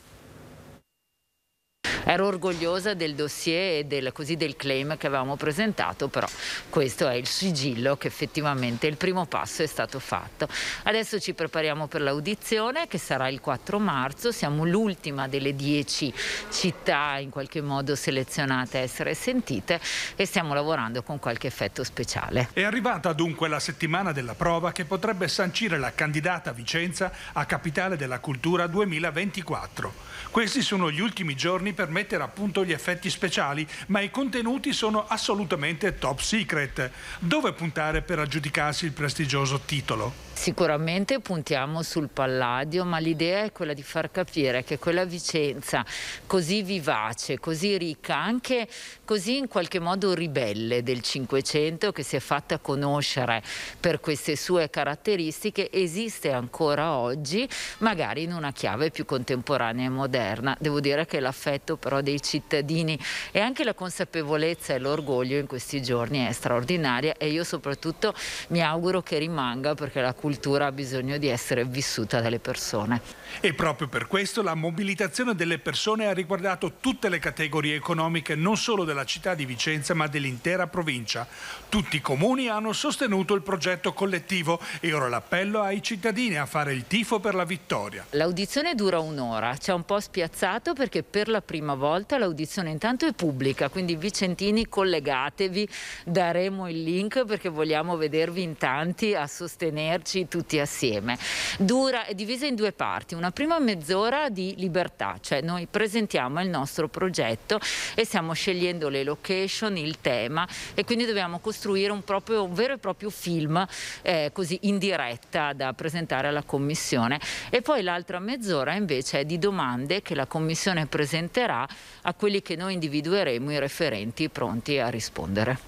ero orgogliosa del dossier e del, così, del claim che avevamo presentato, però questo è il sigillo che effettivamente il primo passo è stato fatto. Adesso ci prepariamo per l'audizione che sarà il 4 marzo, siamo l'ultima delle 10 città in qualche modo selezionate a essere sentite e stiamo lavorando con qualche effetto speciale. È arrivata dunque la settimana della prova che potrebbe sancire la candidata Vicenza a capitale della cultura 2024. Questi sono gli ultimi giorni per mettere a punto gli effetti speciali, ma i contenuti sono assolutamente top secret. Dove puntare per aggiudicarsi il prestigioso titolo? Sicuramente puntiamo sul Palladio, ma l'idea è quella di far capire che quella Vicenza così vivace, così ricca, anche così in qualche modo ribelle del Cinquecento che si è fatta conoscere per queste sue caratteristiche, esiste ancora oggi, magari in una chiave più contemporanea e moderna. Devo dire che l'affetto però dei cittadini e anche la consapevolezza e l'orgoglio in questi giorni è straordinaria e io soprattutto mi auguro che rimanga perché la cultura ha bisogno di essere vissuta dalle persone. E proprio per questo la mobilitazione delle persone ha riguardato tutte le categorie economiche non solo della città di Vicenza ma dell'intera provincia. Tutti i comuni hanno sostenuto il progetto collettivo e ora l'appello ai cittadini a fare il tifo per la vittoria. L'audizione dura un'ora, ci ha un po' spiazzato perché per la prima prossima volta. L'audizione intanto è pubblica, quindi Vicentini collegatevi, daremo il link perché vogliamo vedervi in tanti a sostenerci tutti assieme. Dura, è divisa in due parti, una prima mezz'ora di libertà, cioè noi presentiamo il nostro progetto e stiamo scegliendo le location, il tema e quindi dobbiamo costruire un, proprio, un vero e proprio film eh, così in diretta da presentare alla commissione e poi l'altra mezz'ora invece è di domande che la commissione presenterà a quelli che noi individueremo i referenti pronti a rispondere.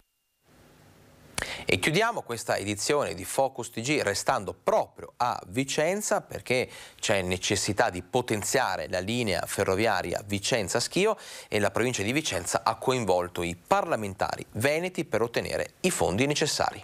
E chiudiamo questa edizione di Focus TG restando proprio a Vicenza perché c'è necessità di potenziare la linea ferroviaria Vicenza-Schio e la provincia di Vicenza ha coinvolto i parlamentari veneti per ottenere i fondi necessari.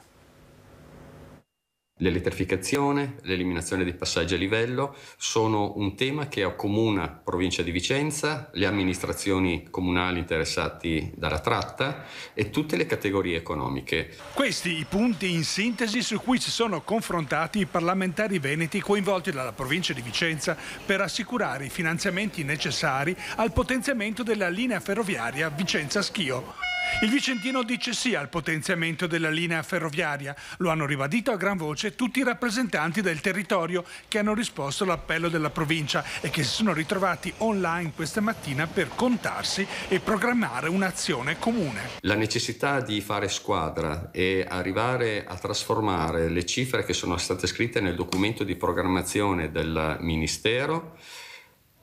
L'elettrificazione, l'eliminazione dei passaggi a livello sono un tema che accomuna provincia di Vicenza, le amministrazioni comunali interessate dalla tratta e tutte le categorie economiche. Questi i punti in sintesi su cui si sono confrontati i parlamentari veneti coinvolti dalla provincia di Vicenza per assicurare i finanziamenti necessari al potenziamento della linea ferroviaria Vicenza-Schio. Il Vicentino dice sì al potenziamento della linea ferroviaria, lo hanno ribadito a gran voce tutti i rappresentanti del territorio che hanno risposto all'appello della provincia e che si sono ritrovati online questa mattina per contarsi e programmare un'azione comune. La necessità di fare squadra e arrivare a trasformare le cifre che sono state scritte nel documento di programmazione del Ministero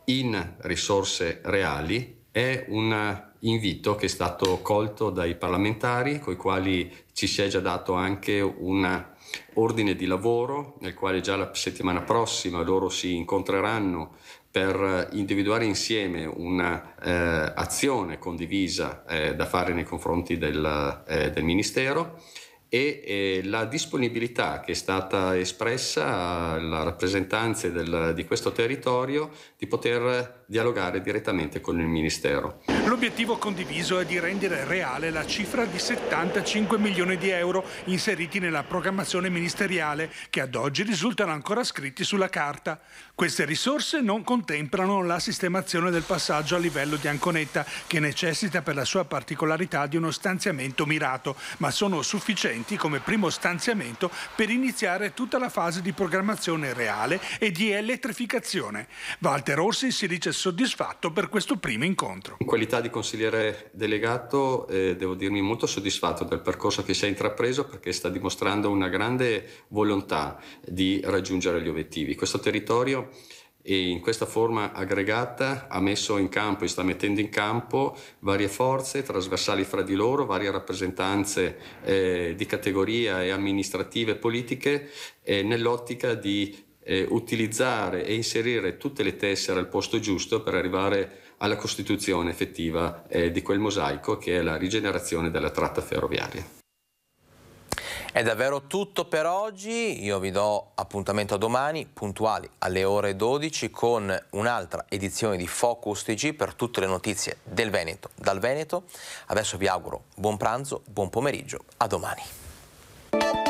in risorse reali è un invito che è stato colto dai parlamentari, con i quali ci si è già dato anche una ordine di lavoro nel quale già la settimana prossima loro si incontreranno per eh, individuare insieme un'azione eh, condivisa eh, da fare nei confronti del, eh, del Ministero e eh, la disponibilità che è stata espressa alla rappresentanza del, di questo territorio di poter dialogare direttamente con il Ministero. L'obiettivo condiviso è di rendere reale la cifra di 75 milioni di euro inseriti nella programmazione ministeriale che ad oggi risultano ancora scritti sulla carta. Queste risorse non contemplano la sistemazione del passaggio a livello di Anconetta che necessita per la sua particolarità di uno stanziamento mirato, ma sono sufficienti come primo stanziamento per iniziare tutta la fase di programmazione reale e di elettrificazione. Walter Orsi si dice soddisfatto per questo primo incontro. In qualità di consigliere delegato eh, devo dirmi molto soddisfatto del percorso che si è intrapreso perché sta dimostrando una grande volontà di raggiungere gli obiettivi. Questo territorio e in questa forma aggregata ha messo in campo e sta mettendo in campo varie forze trasversali fra di loro, varie rappresentanze eh, di categoria e amministrative politiche eh, nell'ottica di eh, utilizzare e inserire tutte le tessere al posto giusto per arrivare alla costituzione effettiva eh, di quel mosaico che è la rigenerazione della tratta ferroviaria. È davvero tutto per oggi, io vi do appuntamento a domani, puntuali alle ore 12 con un'altra edizione di Focus TG per tutte le notizie del Veneto, dal Veneto. Adesso vi auguro buon pranzo, buon pomeriggio, a domani.